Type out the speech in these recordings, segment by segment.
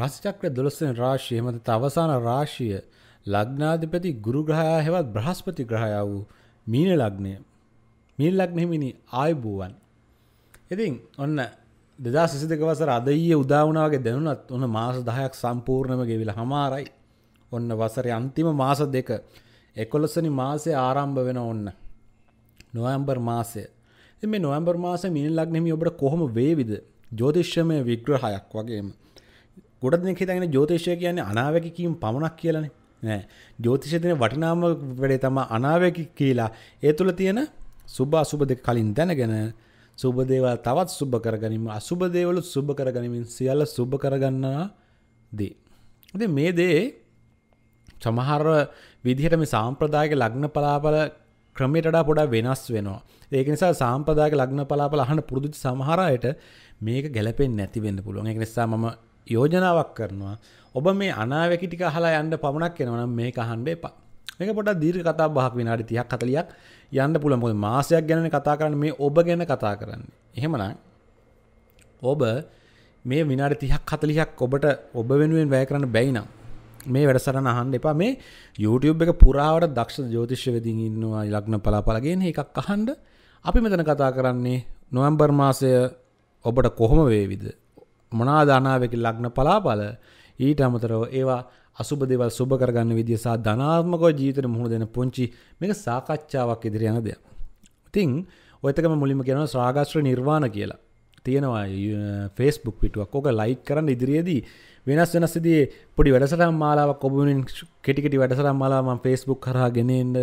රාශිචක්‍ර 12 වෙනි රාශිය එමෙත අවසාන රාශිය ලග්නාධිපති ගුරු ග්‍රහයා හෙවත් බ්‍රහස්පති ග්‍රහයා වූ මීන ලග්නය. මීන ලග්න හිමිනි ආයුබෝවන්. ඉතින් ඔන්න 2022 වසර අද ඊයේ උදා වුණා වගේ දැනුණත් ඔන්න මාස 10ක් සම්පූර්ණයෙන්ම ගෙවිලා හමාරයි. ඔන්න වසරේ අන්තිම මාස දෙක 11 වෙනි මාසේ ආරම්භ වෙන ඔන්න. නොවැම්බර් මාසය. ඉතින් මේ නොවැම්බර් මාසේ මීන ලග්න හිමි ඔබට කොහොම වේවිද? ජෝතිෂ්‍යමය විග්‍රහයක් වගේම ගොඩ දෙනෙක් හිතගෙන ජෝතිෂය කියන්නේ අනාවැකීම් පමණක් කියලානේ. නෑ. ජෝතිෂය දෙන වටිනාම වැඩේ තමයි අනාවැකී කියලා. ඒ තුල තියෙන සුබ අසුබ දෙක කලින් දැනගෙන සුබ දේවල් තවත් සුබ කරගනිමින් අසුබ දේවල් සුබ කරගනිමින් සියල්ල සුබ කරගන්නා දේ. ඉතින් මේ දේ සමහර විදිහට මේ සාම්ප්‍රදායික ලග්න පලාපල ක්‍රමයට වඩා පොඩා වෙනස් වෙනවා. ඒක නිසා සාම්ප්‍රදායික ලග්න පලාපල අහන්න පුරුදු සමහර අයට මේක ගැලපෙන්නේ නැති වෙන්න පුළුවන්. ඒක නිසා මම යෝජනාවක් කරනවා ඔබ මේ අනාවැකිටික හලා යන්න පමණක් එනවනම් මේ කහන්ඩ එපා මේක පොට දීර් කතා බහක් විනාඩි තියක් කතලියක් යන්න පුළන් පොද මාසයක් ගැන කතා කරන්න මේ ඔබ ගැන කතා කරන්න එහෙමනම් ඔබ මේ විනාඩි තියක් කතලියක් ඔබට ඔබ වෙනුවෙන් වැය කරන්න බැයිනම් මේ වැඩසරන අහන් එපා මේ YouTube එක පුරාවට දක්ෂ ජෝතිශ්‍යවෙදින් ඉන්නවා ඉලක්න පලාපලගෙන එකක් අහන්ඩ අපි මෙතන කතා කරන්නේ නොවම්බර් මාසය ඔබට කොහොම වේවිද මොනාදානාවක ලග්න පලාපල ඊට අමතරව ඒවා අසුබ දෙවල් සුබ කරගන්න විදිය සහ ධනාත්මකව ජීවිතයට මුහුණ දෙන පුංචි මේක සාකච්ඡාවක් ඉදිරි යන දෙයක්. ඉතින් ඔය එකම මුලින්ම කියනවා ශ්‍රාගාශ්‍ර නිර්වාණ කියලා. තියෙනවා ෆේස්බුක් පිටුවක් ඕක ලයික් කරන්න ඉදිරියේදී වෙනස් වෙනස්සිදී පොඩි වැඩසටම් මාලාවක් ඔබුවෙන් කෙටිකටි වැඩසටම් මාලාවම ෆේස්බුක් කරා ගෙනෙන්න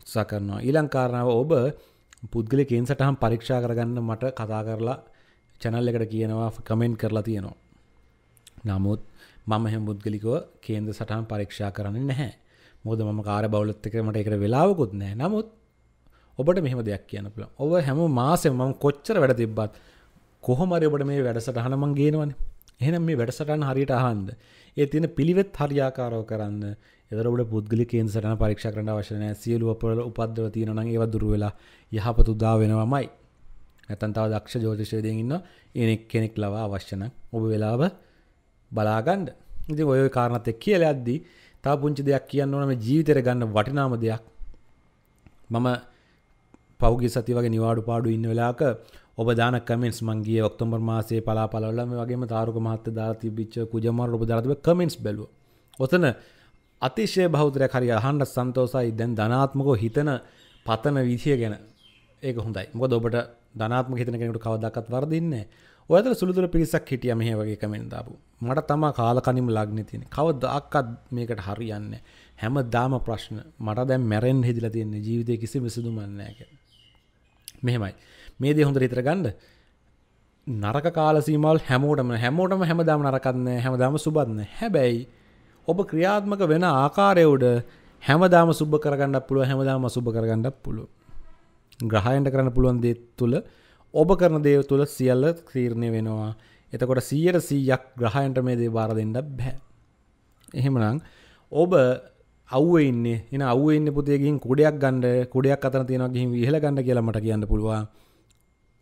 උත්සා කරනවා. ඊළඟ කාරණාව ඔබ පුද්ගලිකයෙන් සටහන් පරීක්ෂා කරගන්න මට කතා කරලා චැනල් එකට කියනවා කමෙන්ට් කරලා තියෙනවා. නමුත් මම හැම පුද්ගලිකව කේන්ද සටහන් පරීක්ෂා කරන්න නැහැ මොද ම කාර බවලත්තක මට එකට වෙලාවකුත් නෑ නමුත් ඔබට මෙහම දෙයක් කියන පුළ ඔව හැම මාසෙම මම කොච්චර වැඩ තිබ්බත් කොහොමරි ඔබට මේ වැඩසටහනමං ගේනවන එහෙනම් මේ වැඩසටන් හරියට අහන්ද ඒ තියෙන පිළිවෙත් හරියාකාරෝ කරන්න එදරට පුද්ගලි කේන්සටන පරීක්ෂ කරන වශනය සියලු අපරල උපද්ව තියෙනනගේ වදුරුවෙලා යහපතුදා වෙනවාමයි නැතන්තාව දක්ෂ ජෝතිෂයදයඉන්න ඒනෙක් කෙනෙක් ලවා අවශ්‍යන ඔබ වෙලාව බලාගන්ඩ ඉති ඔය කාරණතය කියල අද්දී තා පුංචි දෙයක් කියන්න ඕනම ජීවිතර ගන්න වටිනාම දෙයක් මම පෞගි සති වගේ නිවාඩු පාඩු ඉන්න වෙලාක ඔබ දාන කමෙන්ස් මංගේ ඔක්තොම්බර් මාසේ පලාපලල්ල මේ වගේ තාරක මහත්ත දාති බිච්ච කුජමර ඔබ දරතිව කමෙන්ස් බැලුව ඔතන අතිශය බෞතරයක් හරි අහන්ඩ සන්තෝසයි දැන් ධනාත්මකෝ හිතන පතන විසිය ගැන ඒක හොඳයි මොකද ඔබට ධනාත්ම හිතන කෙනෙකුට කවදාකවත් වරදින්නේ ඔයතර සුළුදුර පිරිසක් හිටියා මෙහෙ වගේ කමෙන්ට් දාපු මට තමා කාල කණිම ලග්නේ තියෙන්නේ කවදාකවත් මේකට හරියන්නේ හැමදාම ප්‍රශ්න මට දැන් මැරෙන්න හිදලා තියෙන්නේ ජීවිතේ කිසිම විසඳුමක් නැහැ කියලා මෙහෙමයි මේ දේ හොඳට හිතර ගන්න නරක කාල සීමල් හැමෝටම හැමෝටම හැමදාම නරකන්න හැමදාම සුබන්න හැබැයි ඔබ ක්‍රියාත්මක වෙන ආකාරය උඩ හැමදාම සුබ කරගන්නක් පුළුව හැමදාම සුබ කරගන්නක් පුළුව ග්‍රහයන්ට කරන්න පුළුවන් දේ තුළ ඔබ කරන දේව තුළ සියල්ල තීරණය වෙනවා එතකොට සීයට සීයක් ග්‍රහයන්ට මේ දේ බාර දෙන්න බැහැ. එහෙමනම් ඔබ අවන්න එන අවන්න පුතේගින් කුඩයක් ගණ්ඩ කුඩයක් අතන තියෙන ගිහිම ඉහල ගණඩ කියලමට කියන්න පුළුවන්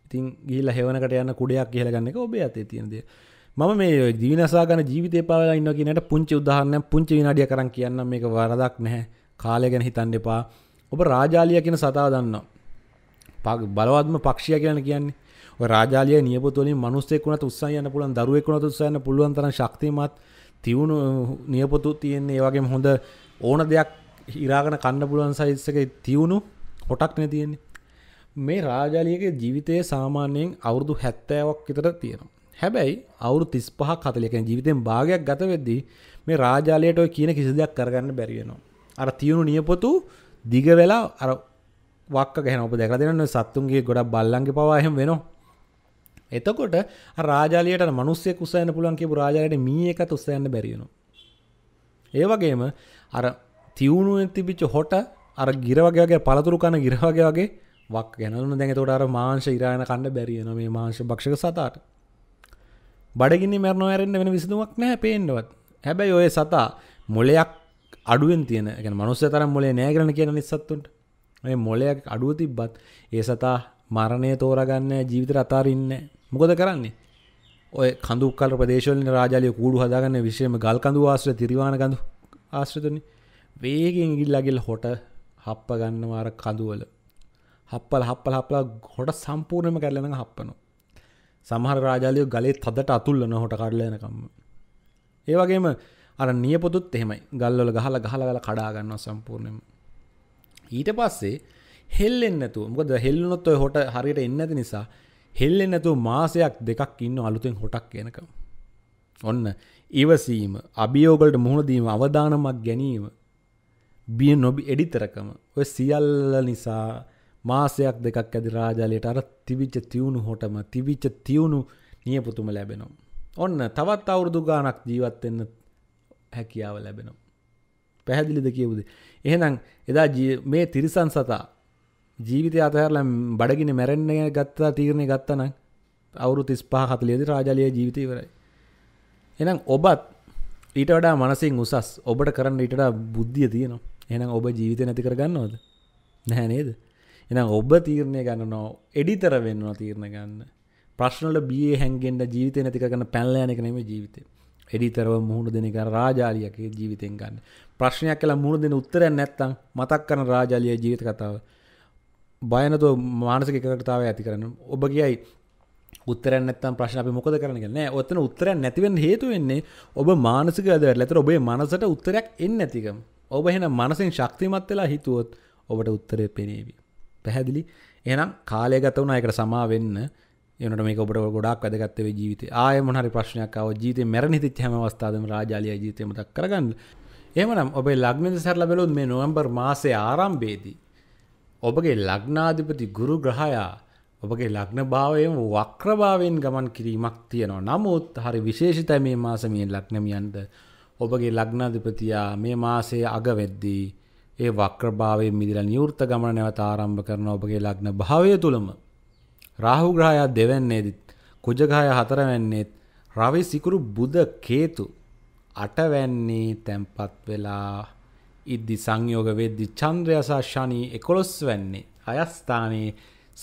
ඉතින් ගිල්ල හෙවනකට යන්න කුඩයක් කියලගන්න එක ඔබේ අතේ තියෙනද මම මේ දිවිනසාගන ජීවිතය පාල ඉන්න කියනට පුංචි උදාහරන්න පුංචි විනාඩිය කරන් කියන්න මේක වරදක් නැහැ කාලය ගැන හිතන්න එපා ඔබ රාජාලිය කියෙන සතා දන්නවා බලවත්ම පක්ෂය කියන කියන්නේ රාජාලය නියපතුලින් මනුස්සෙක් වුණත් උත්සාහ යන්න පුළුවන් දරුවෙක් වුණත් උත්සාහ යන්න පුළුවන් තරම් ශක්තිමත් තියුණු නියපොතු තියෙන්නේ ඒ වගේම හොඳ ඕන දෙයක් ඉරාගෙන කන්න පුළුවන් සයිස් එකේ තියුණු කොටක් නේ තියෙන්නේ මේ රාජාලියගේ ජීවිතයේ සාමාන්‍යයෙන් අවුරුදු 70ක් විතර තියෙනවා හැබැයි අවුරුදු 35ක් 40 කියන්නේ ජීවිතෙන් භාගයක් ගත වෙද්දී මේ රාජාලියට ඔය කියන කිසි දෙයක් කරගන්න බැරි වෙනවා අර තියුණු නියපොතු දිග වෙලා අර වක් ගැන ඔප දැක දෙන්න සත්තුන්ගේ ගොඩක් බල්ලන්ගේ පවාහෙම වෙනවා එතකොට රාජාලියට මනුස්සේ කුසයන්න පුළන් කියපු රාජාලයට මී එකත් උස්සයන්න බැරිෙනු. ඒ වගේම අර තිවුණුවෙන් තිබිච්ච හොට අර ගිරවගේගේ පළතුරු කන ගිරවගේ වගේ වක් ගැනලන දැඟතවට අර මාංශ ඉරායන කණ්ඩ බැරියන මේ මාංශ භක්ෂක සතාට. බඩගිනි මැරණ ඇරෙන්න්න වෙන විසිදුවක් නෑ පේෙන්ඩවත් හැබැයි ඔය සතා මොලයක් අඩුවෙන් තියෙන මනුස්්‍ය තරම් මොලේ නෑගරන කියන නිසත්තුන්ට මේ මොලයක් අඩුව තිබ්බත් ඒ සතා මරණය තෝරගන්න ජීවිත අතාරන්න මොකද කරන්නේ ඔය කඳුක්කල් ප්‍රදේශවල රාජාලය කූඩු හදාගන්න විශෂයම ගල් කඳු ආශ්‍ර තිරිවාණ කඳු ආශ්‍රතන වේගෙන් ඉල්ලගෙල් හොට හප්ප ගන්නවාර කඳුවල හප්පල හප්පල හපලා හොට සම්පූර්ණයම කරලන හප්පනු සමහර රාජාලයෝ ගලේ තදට අතුල්ලන හොට කරලයනකම්ම ඒවගේම අර නියපොතුත් එහෙමයි ගල්ලොල ගහල ගහලගල කඩාගන්නවා සම්පූර්ණයම ඊට පස්සේ හෙල්ලෙන්න්නතු මොකද හෙල්ලනොත් ඔය හොට හරියට එන්නති නිසා හෙල්ලෙන්නතු මාසයක් දෙකක් ඉන්න අලුතෙන් හොටක් එනකම් ඔන්න ඉවසීම අභියෝගලට මුහුණදීම අවධානමක් ගැනීම බිය නොබි එඩිතරකම ඔය සියල්ල නිසා මාසයක් දෙකක් ඇදි රාජාලයට අර තිවිච්ච තිවුණු හොටම තිවිච්ච තිවුණු නියපුතුම ලැබෙනවා. ඔන්න තවත් අවුරුදු ගානක් ජීවත්වෙන්න හැකියාව ලැබෙනවා. පැහැදිලිද කියවුදේ එහෙනම් එදා මේ තිරිසන් සතා ජීවිතය අතහැරලා බඩගිනි මැරෙන්න ගත්තා තීරණය ගත්තනම් අවුරුදු 35 40දී රාජාලියේ ජීවිතය ඉවරයි. එහෙනම් ඔබත් ඊට වඩා මනසින් උසස් ඔබට කරන්න ඊට වඩා බුද්ධිය තියෙනවා. එහෙනම් ඔබ ජීවිතේ නැති කරගන්නවද? නැහැ නේද? එහෙනම් ඔබ තීරණය ගන්නවා එඩිතර වෙන්නවා තීරණ ගන්න. ප්‍රශ්න වල බියේ හැංගෙන්න ජීවිතේ නැති කරගන්න පැනලා යන එක නෙමෙයි ජීවිතේ. එඩිතරව මුහුණ දෙන කර රාජාලියගේ ජීවිතෙන් ගන්න ප්‍රශ්නයක් කියලා මුහුණ දෙන උත්තර නැත්තම් මතක් කරන රාජාලිය ජීවිත කතාව බයනතු මානසික එකකටතාව ඇති කරන ඔබ කියයි උත්තර නැත්තම් ප්‍රශ්න අපි මොකද කරන කියන්නේ ඔතන උත්තරයක් නැතිවෙන්න හේතු වෙන්නේ ඔබ මානසික අදවැරලා. ඒතර ඔබේ මනසට උත්තරයක් එන්නේ නැතිකම. ඔබ එහෙනම් මනසෙන් ශක්තිමත් වෙලා හිතුවොත් ඔබට උත්තරය පෙනේවි. පැහැදිලි? එහෙනම් කාලය ගත වුණා ඒකට සමා වෙන්න. එනට මේ ඔබට ගොඩක් වැදගත්තව ජීවිත ආය මොහරි ප්‍රශ්නයක්කාව ජීතය මැරණි තිච්හම අවස්ථාදම රාජාලය ජීතමතක් කරගන්න එමනම් ඔබේ ලක්මිද සැරල බැලොත් මේ නොවම්බර් මාසේ ආරම්භේදී. ඔබගේ ලග්නාධිපති ගුරු ග්‍රහයා ඔබගේ ලග්න භාවයම වක්‍රභාවෙන් ගමන් කිරීමක් තියෙනවා නමුත් හරි විශේෂිතයි මේ මාසමිය ලක්නමියන්ද ඔබගේ ලග්නාධිපතියා මේ මාසේ අගවෙද්දී ඒ වක්‍රභාවය මිදිල නිවෘත ගමන නැවත ආරම්භ කරන ඔබගේ ලග්න භාවය තුළම රාහු ග්‍රහයා දෙවැන්නේදිත් කුජ ග්‍රහයා හතරවැන්නේත් රවි සිකුරු බුධ කේතු අටවැන්නේ තැම්පත් වෙලා ඉද්දි සංයෝග වෙද්දි චන්ද්‍රයා සහ ශනි 11 වෙන්නේ අයස්ථානයේ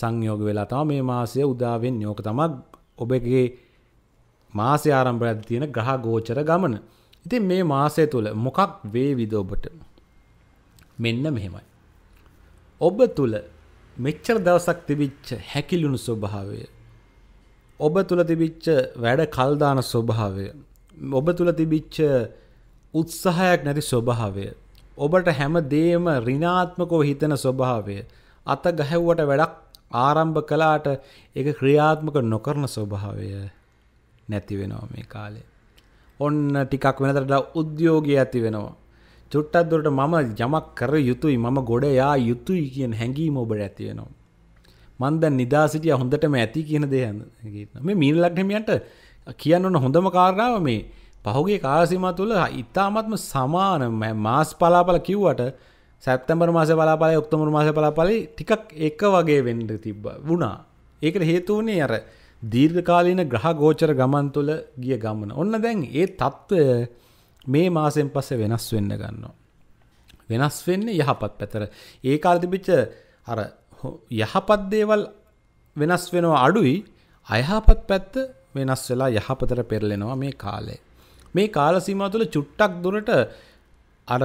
සංයෝග වෙලා තමයි මේ මාසය උදා වෙන්නේ. ඕක තමයි ඔබගේ මාසය ආරම්භයදී තියෙන ග්‍රහ ගෝචර ගමන. ඉතින් මේ මාසය තුල මොකක් වේවිද ඔබට? මෙන්න මෙහෙමයි. ඔබ තුල මෙච්චර දවසක් තිබිච්ච හැකිලුණු ස්වභාවය ඔබ තුළ තිබිච්ච වැඩ කල්දාන ස්වභාවය ඔබ තුළ තිබිච්ච උත්සාහයක් නැති ස්වභාවය ඔබට හැම දේම ඍණාත්මකව හිතන ස්වභාවය අත ගහව්වට වැඩක් ආරම්භ කළාට ඒක ක්‍රියාත්මක නොකරන ස්වභාවය නැති වෙනවා මේ කාලේ ඔන්න ටිකක් වෙනතරට උද්‍යෝගී ඇති වෙනවා චුට්ටක් දුරට මම යමක් කර යුතුයි මම ගොඩ යා යුතුයි කියන හැඟීම ඔබට ඇති වෙනවා. මන් දැන් නිදා සිටිය හොඳටම ඇති කියන දේ මේ මීනලක් හිමියන්ට කියන්න ඕන හොඳම කාරණාව මේ පහුගේ කාලසීමා තුළ ඉතාමත්ම සමාන මාස් පලාපල කිව්වට සැප්තැම්බර් මාස පලාපලයි ඔක්තෝබර් මාස පලාපලයි ටිකක් එක වගේ වෙන්න තිබ්බ වුණා. ඒකට හේතු වුණේ අර දීර්ඝකාලීන ග්‍රහ ගෝචර ගමන් තුළ ගිය ගමන. ඔන්න දැන් ඒ తত্ত্বය මේ මාසෙන් පස්සේ වෙනස් වෙන්න ගන්නවා. වෙනස් වෙන්නේ යහපත් පැතර. ඒ කාලේ තිබිච්ච අර යහපත් දේවල් වෙනස් වෙනවා අඩුයි අයහපත් පැත්ත වෙනස් වෙලා යහපතට පෙරලෙනවා මේ කාලේ. මේ කාල සීමාව තුළ චුට්ටක් දුරට අර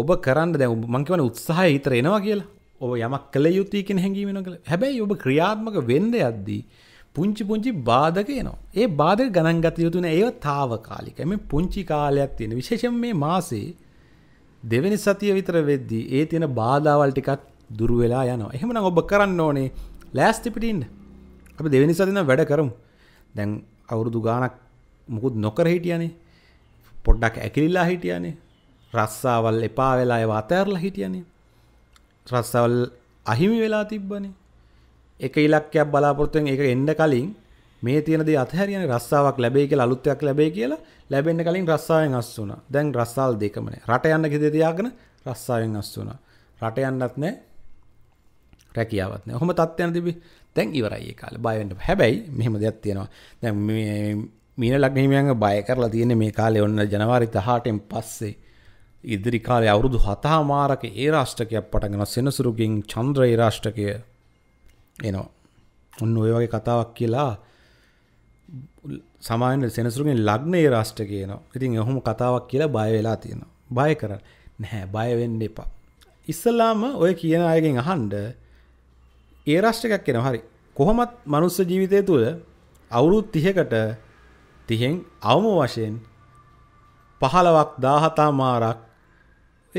ඔබ කරන්න දැන් මං කියන්නේ උත්සාහය ඊතර එනවා කියලා. ඔබ යමක් කළ යුතුයි කියන හැඟීම එනවා කියලා. හැබැයි ඔබ ක්‍රියාත්මක වෙන්න යද්දී පුංචි පුංචි බාධක එනවා. ඒ බාධක ගණන් ගත යුතු නැහැ. ඒව తాවකාලික. මේ පුංචි කාලයක් තියෙන. විශේෂයෙන් මේ මාසේ දෙවෙනි සතිය විතර වෙද්දී ඒ තියෙන බාධාවල් ටිකක් දුරු වෙලා යනවා. එහෙමනම් ඔබ කරන්න ඕනේ ලෑස්ති පිටින්න. අපි දෙවෙනි සතියේ නම් වැඩ කරමු. දැන් අවුරුදු ගාණක් මුකුත් නොකර හිටියානේ. පොඩ්ඩක් ඇකිලිලා හිටියානේ. රස්සාවල් එපා වෙලා ඒව අතහැරලා හිටියානේ. රස්සාවල් අහිමි වෙලා තිබ්බනේ. එක ඉලක්කයක් බලාපොරොත්තුෙන් ඒක එන්න කලින් මේ තියෙන දේ අතහැරියනේ රස්සාවක් ලැබෙයි කියලා අලුත්යක් ලැබෙයි කියලා ලැබෙන්න කලින් රස්සාවෙන් අස් වුණා. දැන් රස්සාල් දෙකමනේ. රට යන්න ගෙදේ තියාගෙන රස්සාවෙන් අස් වුණා. රට යන්නත් නැහැ. රැකියාවක් නැහැ. ඔහොම තත්ත්වයන් තිබි. දැන් ඉවරයි ඒ කාලේ. බය වෙන්න. හැබැයි මෙහෙම දෙයක් තියෙනවා. දැන් මේ මීන ලග්න හිමියන්ගේ බය කරලා තියෙන්නේ මේ කාලේ ඔන්න ජනවාරි 18න් පස්සේ ඉදිරි කාලේ අවුරුදු 7 මාරක ඒ රාෂ්ට්‍රකයක් පටන් ගන්න සෙනසුරුගෙන් චන්ද්‍ර ඒ රාෂ්ට්‍රකය එනවා ඔන්න ඔය වගේ කතාවක් කියලා සමාන සෙනසුරුගෙන් ලග්නයේ රාෂ්ට කියනවා ඉතින් ඔහොම කතාවක් කියලා බය වෙලා තියෙනවා බය කරන්න නැහැ බය වෙන්න එපා ඉස්සලාම ඔය කියන අයගෙන් අහන්ඩ ඒ රාෂ්ටකයක් කෙන හරි කොහොමත් මනුස්ස ජීවිතය තුළ අවුරුත් තිහකට තිහෙන් අවම වශයෙන් පහලවක් දාහතා මාරක්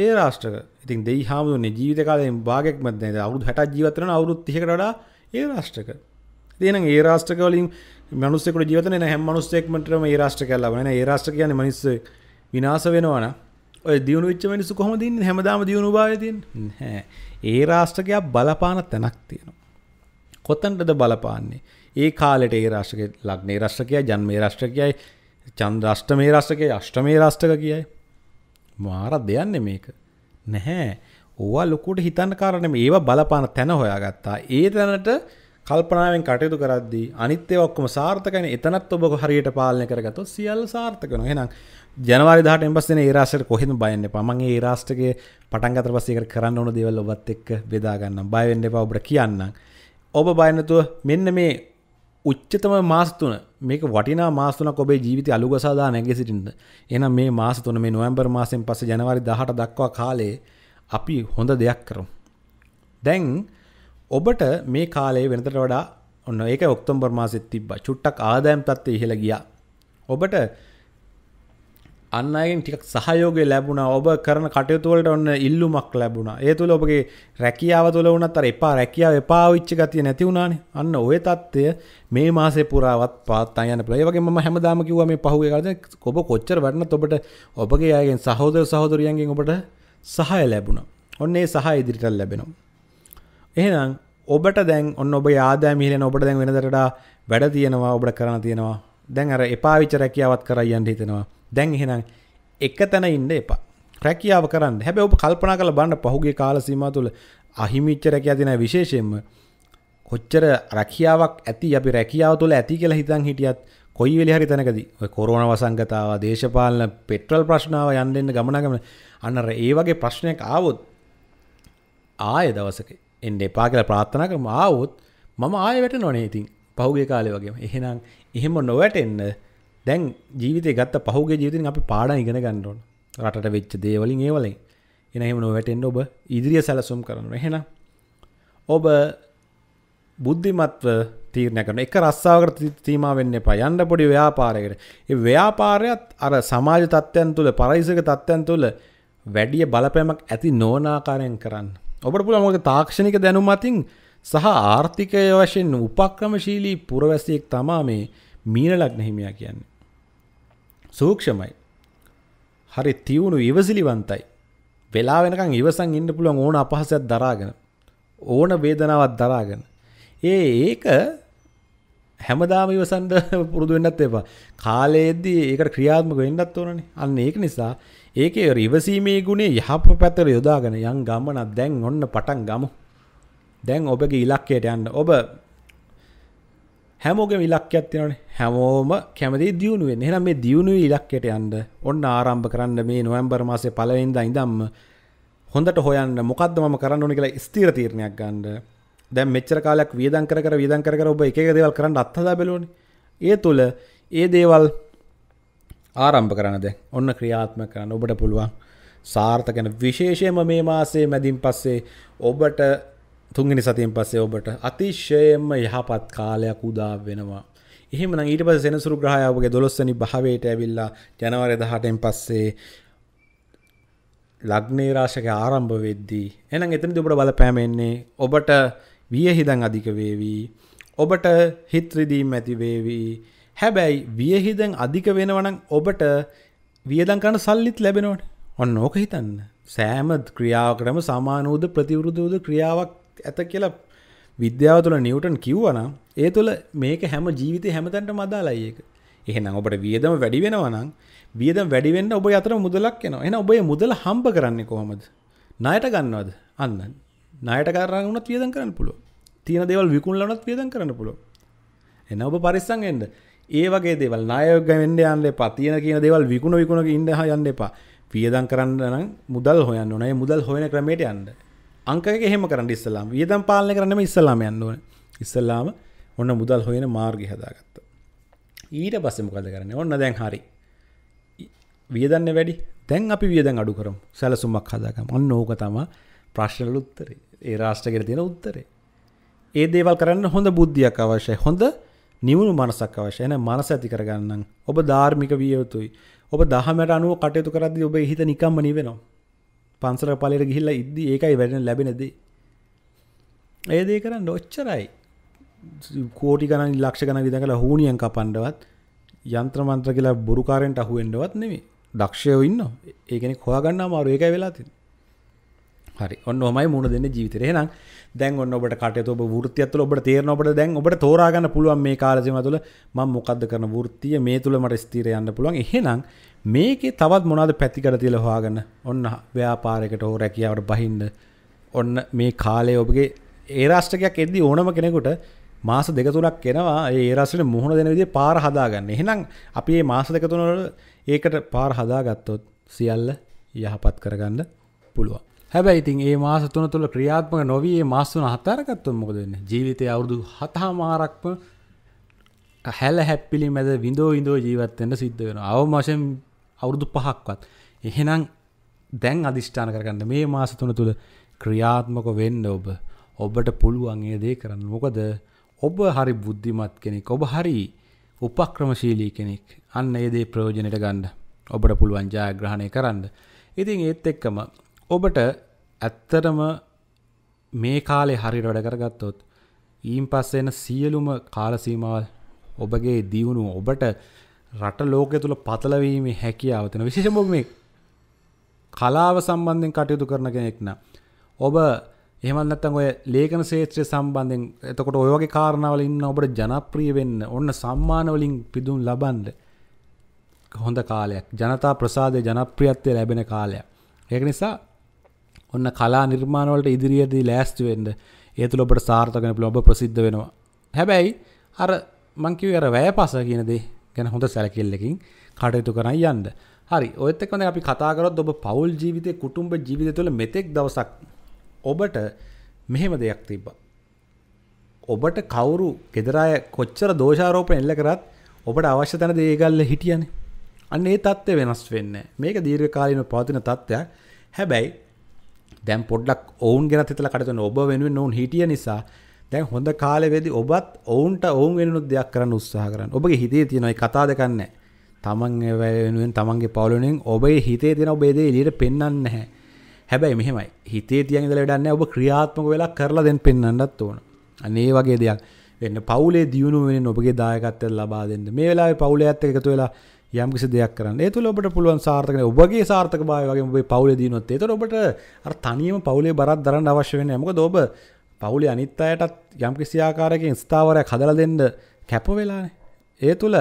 ඒ රාෂ්ටක ඉතින් දෙයි හාමුදුරනේ ජීවිත කාලයෙන් භාගයක්මත් නේද අවුරුදු 60ක් ජීවත් වෙනවා අවුරුදු 30කට වඩා ඒ රාෂ්ටක එහෙනම් ඒ රාෂ්ටක වලින් මිනිස්සුෙකුට ජීවිත වෙන හැම මිනිස්සෙක්මටම ඒ රාෂ්ටකයක් ලබන නේද ඒ රාෂ්ටක කියන්නේ මිනිස්සු විනාශ වෙනවා න ะ ඔය දියුණු වෙච්ච මිනිස්සු කොහොමද ඉන්නේ හැමදාම දියුණු භාවයේ තියෙන්නේ නැහැ ඒ රාෂ්ටකයක් බලපාන තැනක් තියෙනවා කොතනටද බලපාන්නේ ඒ කාලෙට ඒ රාෂ්ටකයේ ලග්නේ රාෂ්ටකයයි ජන්මේ රාෂ්ටකයයි චන්ද්‍රාෂ්ටමේ රාෂ්ටකයයි අෂ්ටමේ රාෂ්ටක කියයි මාර දෙයන්න මේක නැහැ ඕවා ලොකුට හිතන්න කාරණම ඒවා බලපාන තැන හොයාගත්තා ඒ තැනට කල්පනාවෙන් කටයුතු කරද්දී අනිත්‍ය ඔක්කොම සාර්ථකන එතනත් ඔබ හරියට පාලනය කරගත සියල් සාර්ථකන හෙනම් ජනවාරි දහට එම්බස්සන ඒරාශයට කොහෙම බයන්න පමන්ගේ ඒරාෂ්ටගේ පටන්ගත පසේක කරන්න ඕන දෙවල් ඔබත් එක් බෙදාගන්න බයවෙන්න එපා ඔබට කියන්න ඔබ බයනතුව මෙන්න මේ උච්චතම මාස්තුන මේක වටිනා මාස්තුන ඔබේ ජීවිත අලුගසාදා නැග සිටින්ට එන මේ මාස්තුන මේ නොවම්බර් මාසෙන් පස ජනවාරි දහට දක්වා කාලේ අපි හොඳ දෙයක් කරු. දැන් ඔබට මේ කාලේ වෙනතට වඩා ඔන්න ඒක ඔක්තොම්බර් මාසෙත් තිබ්බ චුට්ටක් ආදායම් තත්ත්වය ඉහළ ගියා. ඔබට අන්න අයෙන් ටික් සහයෝගේ ලැබුණ ඔබ කරන කටයුතුවලට ඔන්න ඉල්ලුමක් ලැබුණ ඒ තුළ ඔබගේ රැකියාව තුළ වනත් අර එපා රැකියාව එපාවිච්ච ගතිය නැතිවුණනේ අන්න ඔය තත්ත්වය මේ මාසේ පුරාවත් පාත් අයන පලේ වගේ ම හැමදාම කිව මේ පහුගේ කරද ඔබ කොච්චර වටන ඔබට ඔබගේ අයගෙන් සහෝදර සහෝදරියන්ගෙන් ඔබට සහය ලැබුණ ඔන්න ඒ සහ ඉදිරිටල් ලැබෙනවා එහෙනම් ඔබට දැන් ඔන්න ඔබ ආදෑ මිහිලෙන ඔබට දැන් වෙනදරට වැඩ තියෙනවා ඔබට කරන තියෙනවා දැන් අර එපාවිච්ච රැකියාවත් කරයියන්ට හිතෙනවා දැන් එහෙනම් එක තැන ඉන්න එපා රැකියාව කරන්න හැබැ ඔබ කල්පනා කළ බන්න පහුගේ කාලසීම තුළ අහිමිච්ච රැකයා තින විශේෂයෙන්ම කොච්චර රැකියාවක් ඇති අපි රැකියාව තුළ ඇති කියලා හිතන් හිටියත් කොයි වෙලි හරි තැනකද කොරෝණ වසංගතාව දේශපාලන පෙට්‍රල් ප්‍රශ්නාව යන්නෙන්න ගමනගමන අන්නර ඒ වගේ ප්‍රශ්නයක් ආවොත් ආය දවසක එන්න එපා කියලා ප්‍රාත්ථනා කරම ආවොත් මම ආය වැට නොනේ ඉතින් පහුගේ කාලය වගේ එහෙනම් එහෙම නොවැටෙන්න්න දැන් ජීවිත ගත්ත පහුගේ ජීවිතන අපි පාඩ ඉගෙන ගන්නඩුවන් රට වෙච්ච දේවලින් ඒවලින් එනහෙම නොවැටෙන්ට ඔබ ඉදිරිිය සැලසුම් කරන එහෙන ඔබ බුද්ධිමත්ව තීරණ කරන එක රස්සාාවකට තීම වෙන්න එපා යන්න පොඩි ව්‍යාපාරයකට ඒ ව්‍යාපාරයත් අර සමාජ තත්ත්යන් තුළ පරයිසක තත්ත්යන් තුළ වැඩිය බලපෑමක් ඇති නෝනාකාරයෙන් කරන්න ඔබට පුළ මොක තාක්ෂණික දැනුමතින් සහ ආර්ථිකය වශයෙන් උපක්‍රමශීලී පුරවැසියෙක් තමා මේ මීනලක් නැහිමයා කියන්නේ සූක්ෂමයි. හරි තියුණු ඉවසිලිවන්තයි. වෙලා වෙනකන් ඉවසන් ඉන්න පුළුවන් ඕන අපහසයක් දරාගෙන ඕන වේදනාවක් දරාගෙන. ඒ ඒක හැමදාම ඉවසන්ඩ පුරුදු වෙන්නත් එපා. කාලයේදී ඒකට ක්‍රියාත්මක වෙන්නත් ඕනනේ. අන්න ඒක නිසා ඒකේ ඉවසීමේ ගුණේ යහප පැත්තට යොදාගෙන යම් ගමනක් දැන් ඔන්න පටන් ගමු. දැන් ඔබගේ ඉලක්කයට යන්න. ඔබ හැමෝගම ඉලක්කයක් තියෙනනේ හැමෝම කැමති දියුණුවෙන් එහෙනම් මේ දියුණුව ඉලක්කයට යන්න ඔන්න ආරම්භ කරන්න මේ නොවැම්බර් මාසේ පළවෙනිදා ඉඳන්ම හොඳට හොයන්න මොකද්ද මම කරන්න ඕනේ කියලා ස්ථිර තීරණයක් ගන්න. දැන් මෙච්චර කාලයක් වියදම් කර කර වියදම් කර කර ඔබ එක එක දේවල් කරන්න අත්හදා බලෝනේ. ඒ තුල ඒ දේවල් ආරම්භ කරන්න දැන් ඔන්න ක්‍රියාත්මක කරන්න ඔබට පුළුවන්. සාර්ථක වෙන විශේෂයෙන්ම මේ මාසේ මැදින් පස්සේ ඔබට තුන්ගෙන සතියෙන් පස්සේ ඔබට අතිශයම යහපත් කාලයක් උදා වෙනවා. එහෙමන ඊට පස සෙනසුරු ග්‍රහයාවගේ දොස්සනි භාවයට ඇවිල්ලා ජනවර දහටෙන් පස්සේ ලග්නේරාශක ආරම්භ වෙද්දී එනම් එතන ඔබට බල පෑමෙන්නේ ඔබට වියහිදන් අධික වේවී ඔබට හිත්‍රදීම් ඇතිවේවී හැබැයි වියහිදන් අධික වෙනවනම් ඔබට වියදන් කන සල්ලිත් ලැබෙනවට ඔන්න ඕක හිතන්න සෑමත් ක්‍රියාවකටම සමානූද ප්‍රතිවරුදූද ක්‍රියාවක් ඇත කියලා විද්‍යාව තුළ නිියවටන් කිව්වන ඒ තුළ මේක හැම ජීවිත හැමතැන්ට මදාලායක එහෙනම් ඔබට වියදම වැඩි වෙනවනම් වියදම් වැඩිවෙන්න ඔබ අතර මුදලක් එනවා එන ඔබේ මුදල හම්බ කරන්නේ කොහොමද ණයට ගන්නවද අන්න ණයට කරන්න වුණත් වියදම් කරන්න පුළුවන් තියෙන දේවල් විකුණලනත් වියදම් කරන්න පුළුවන් එන ඔබ පරිස්සම් වෙන්න ඒ වගේ දේවල් ණයයක් ගෙවෙන්න යන්න එපා තියෙන කියන දේවල් විකුණ විකුණ ඉන්න යන්න එපා වියදම් කරන්න නම් මුදල් හොයන්න ඕනේ මුදල් හොයන ක්‍රමයට යන්න අංක හෙම කරන්න ඉස්සලාම් වියදම් පාලන කරන්නම ඉස්සලාම යන්නුවන ඉස්සල්ලාම ඔන්න මුදල් හොයෙන මාර්ගි හදාගත්ත. ඊට පස්සෙමකද කරන්න ඔන්න දැන් හරි වියදන්න වැඩි තැන් අපි වියදන් අඩු කරම් සැලසුමක් හදාකම ඔන්න ඕක තම ප්‍රශ්නල උත්තරේ ඒ රාෂ්ටකර තියෙන උත්තරේ ඒ දේවල් කරන්න හොඳ බුද්ධියක් අවශ්‍ය හොඳ නිවුණු මනසක් අවශ්‍යයන මනස ඇති කරගන්නම් ඔබ ධාර්මික විය යුතුයි ඔබ දහමට අනුව කටයුතු කරදදි ඔබ හිත නිකම්ම නිවෙනවා පන්සර පලට ගිහිල්ල ඉද ඒකයි වැඩෙන ලැබෙනදී ඒදේ කරන්න ඔච්චරයි කෝටි ගණන් ලක්ෂ ගණ විදකල හූනියන් කපන්ඩවත් යන්ත්‍ර මන්ත්‍ර කියලා බොරුකාරෙන්ට අහුවෙන්ඩවත් නෙමේ දක්ෂයෝ ඉන්න ඒකෙනෙ හොයාගන්න මාරු ඒකයි වෙලාති හරි ඔන්න ොමයි මුණ දෙන්න ජීවිතරේන දැන් ඔන්න ඔබට කට ඔබ ෘතියත්තුල ඔබට තේරන ඔබට දැන් ඔබට තෝරගන්න පුළුවන් මේ කාලසිම තුළ ම මොකක්ද කරන ෘතිය මේ තුළ මට ස්තීරයන්න පුළුවන් එහෙනම් මේකේ තවත් මොනාද පැතිකට තියල හවාගන්න ඔන්න ව්‍යාපාරකට හෝ රැකියාවට බහින්ද ඔන්න මේ කාලය ඔබගේ ඒරාෂ්ටකයක් එද්දි ඕනම කෙනෙකුට මාස දෙකතුනක් කෙනවා ඒරස්සට මුහුණ දෙන විදි පාර හදාගන්න එහෙනම් අපි ඒ මාස දෙකතුනට ඒකට පාර හදාගත්තොත් සියල්ල යහපත් කරගන්න පුළුවන් හැබැයි ඉතින් ඒ මාස තුන තුළ ක්‍රියාත්මක නොවී මාස්සුන හතාරගත්තුම් මොකද වෙන්න ජීවිතය අවුරුදු හතහාමාරක්ම හැල හැප්පිලි මැද විඳෝ ඉඳෝ ජීවත්වෙන්න සිද්ධ වෙන අවමශෙන් අවුරුදු පහක්වත් එහෙනම් දැන් අධිෂ්ඨාන කරගන්න මේ මාසතුන තුළ ක්‍රියාත්මක වෙන්න ඔබ ඔබට පුළුවන්ගේ දේ කරන්න මොකද ඔබ හරි බුද්ධිමත් කෙනෙක් ඔබ හරි උපක්‍රමශීලී කෙනෙක් අන්න ඒදේ ප්‍රයෝජනයට ගණ්ඩ ඔබට පුළුවන් ජයග්‍රහණය කරන්න ඉතින් ඒත් එක්කම ඔබට ඇත්තටම මේ කාලේ හරිට වැඩ කරගත්තොත් ඊම් පස්සෙන සියලුම කාලසීමවල් ඔබගේ දියුණු ඔබට රට ලෝකය තුළ පතලවීම හැකියාවතන විශේෂම මේ කලාව සම්බන්ධෙන් කටයුතු කරන කෙනෙක්න. ඔබ එහමන්නත්තන් ඔය ලේකන ශේත්‍රය සම්බන්ධෙන් එතකොට ඔයගේ කාරණාවල ඉන්න ඔබට ජනප්‍රිය වෙන්න ඔන්න සම්මානවලින් පිදුම් ලබන්ඩ හොඳ කාලයක් ජනතා ප්‍රසාදය ජනප්‍රියත්වය ලැබෙන කාලයක්. ඒක නිසා ඔන්න කලා නිර්මාණවලට ඉදිරියේදී ලෑස්තිවෙන්ඩ ඒතුළ ඔබට සාර්ථකන පිළ ඔබ ප්‍රසිද්ධ වෙනවා. හැබැයි අර මංකිව අර වැය පස කියනදේ ගැන හොඳ සැලකිල්ලකින් කටයුතු කරයි යන්න. හරි ඔයත් එක්කම අපි කතා කරොත් ඔබ පෞල් ජීවිතේ කුටුම්බ ජීවිතය තුළ මෙතෙක් දවසක් ඔබට මෙහෙම දෙයක් තිබ්බා. ඔබට කවුරු ගෙදර අය කොච්චර දෝෂාරෝපණ එල්ල කරත් ඔබට අවශ්‍ය තැන දේගල්ල හිටියනේ. අන්න ඒ தත්ත්වය වෙනස් වෙන්නේ. මේක දීර්ඝකාලීනව පවතින தත්ත්වයක්. හැබැයි දැන් පොඩ්ඩක් ඔවුන් ගැන හිතලා කටයුතු ඔබ වෙනුවෙන් ඔවුන් හිටිය නිසා දැන් හොඳ කාලෙ වෙදි ඔබත් ඔවුන්ට ඔවුන් වෙනුත් දෙයක් කරන්න උත්සාහ කරන්න ඔබගේ හිතේ තියෙන ඔය කතා දෙකක් නැහැ තමන් වෙනුවෙන් තමන්ගේ පවුල වෙනුවෙන් ඔබේ හිතේ තියෙන ඔබේ දේ එළියට පෙන්වන්නේ නැහැ හැබැයි මෙහෙමයි හිතේ තියන් ඉඳලා වැඩක් නැහැ ඔබ ක්‍රියාත්මක වෙලා කරලා දැන් පෙන්වන්නත් ඕන අනේ වගේ දෙයක් වෙන්න පවුලේ දියුණුව වෙනින් ඔබගේ දායකත්වය ලබා දෙන්න මේ වෙලාවේ පවුලේ ඇත්ත එකතු වෙලා යම් කිසි දෙයක් කරන්න ඒ තුළ ඔබට පුළුවන් සාර්ථකන ඔබගේ සාර්ථක භාවය වගේ ඔබේ පවුලේ දිනුවත් ඒතර ඔබට අර තනියම පවුලේ බරක් දරන්න අවශ්‍ය වෙන්නේ මොකද ඔබ පවුලි අනිත් අයටත් යම්කිසියාකාරකින් ස්ථාවරයක් හදල දෙන්න කැප වෙලාන ඒ තුළ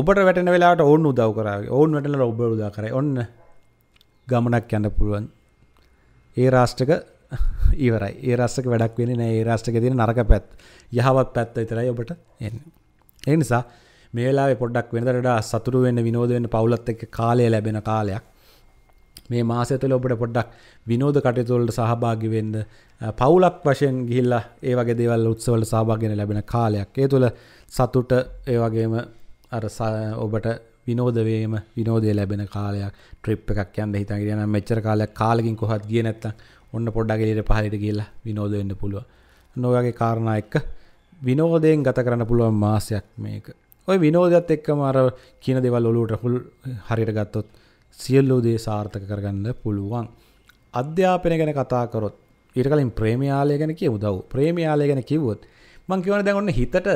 ඔබට වැටන වෙලාට ඔවුන් උදව් කරගේ ඔවුන් වැටල ඔබ උදා කර ඔන්න ගමනක් යන්න පුළුවන් ඒ රාෂ්ටක ඒවරයි ඒ රස්සක වැඩක් වෙන නෑ ඒ රාෂ්ටක තින නරක පැත් යහවත් පැත්ත ඉතරයි ඔබට එන්න. ඒ නිසා මේලා පොඩක් වෙනදට සතුරුවෙන්න විනෝදවෙන්න පවුලත් එක කාලය ලැබෙන කාලයක් මේ මාසය තුළ ඔබට පොඩ්ඩක් විනෝද කටයුතුවලට සහභාගි වෙන්න පවුලක් වශයෙන් ගිහිල්ලා ඒ වගේ දේවල් උත්සවල සහභාගින ලැබෙන කාලයක් ඒ තුළ සතුට ඒ වගේම අර ඔබට විනෝදවේම විනෝදය ලැබෙන කාලයක් ට්‍රිප් එකක් යන්න හිතන් කියන මෙච්චර කාලයක් කාලකින් කොහත් ගිය නැත්තම් ඔන්න පොඩ්ඩක් එළියට පහළට ගිහිල්ලා විනෝද වෙන්න පුළුවන් නොවගේ කාරණා එක්ක විනෝදයෙන් ගත කරන්න පුළුවන් මාසයක් මේක ඔය විනෝදයක්ත් එක්කම අර කියන දෙවල් ඔලුවට හුල් හරියට ගත්තොත් සියල්ලෝ දේ සාර්ථක කරගන්න පුළුවන්. අධ්‍යාපනය ගැන කතා කරොත් ඊට කලින් ප්‍රේමයාලය ගැන කියමු දව්. ප්‍රේමයාලය ගැන කිව්වොත් මං කියවන දැන් ඔන්න හිතට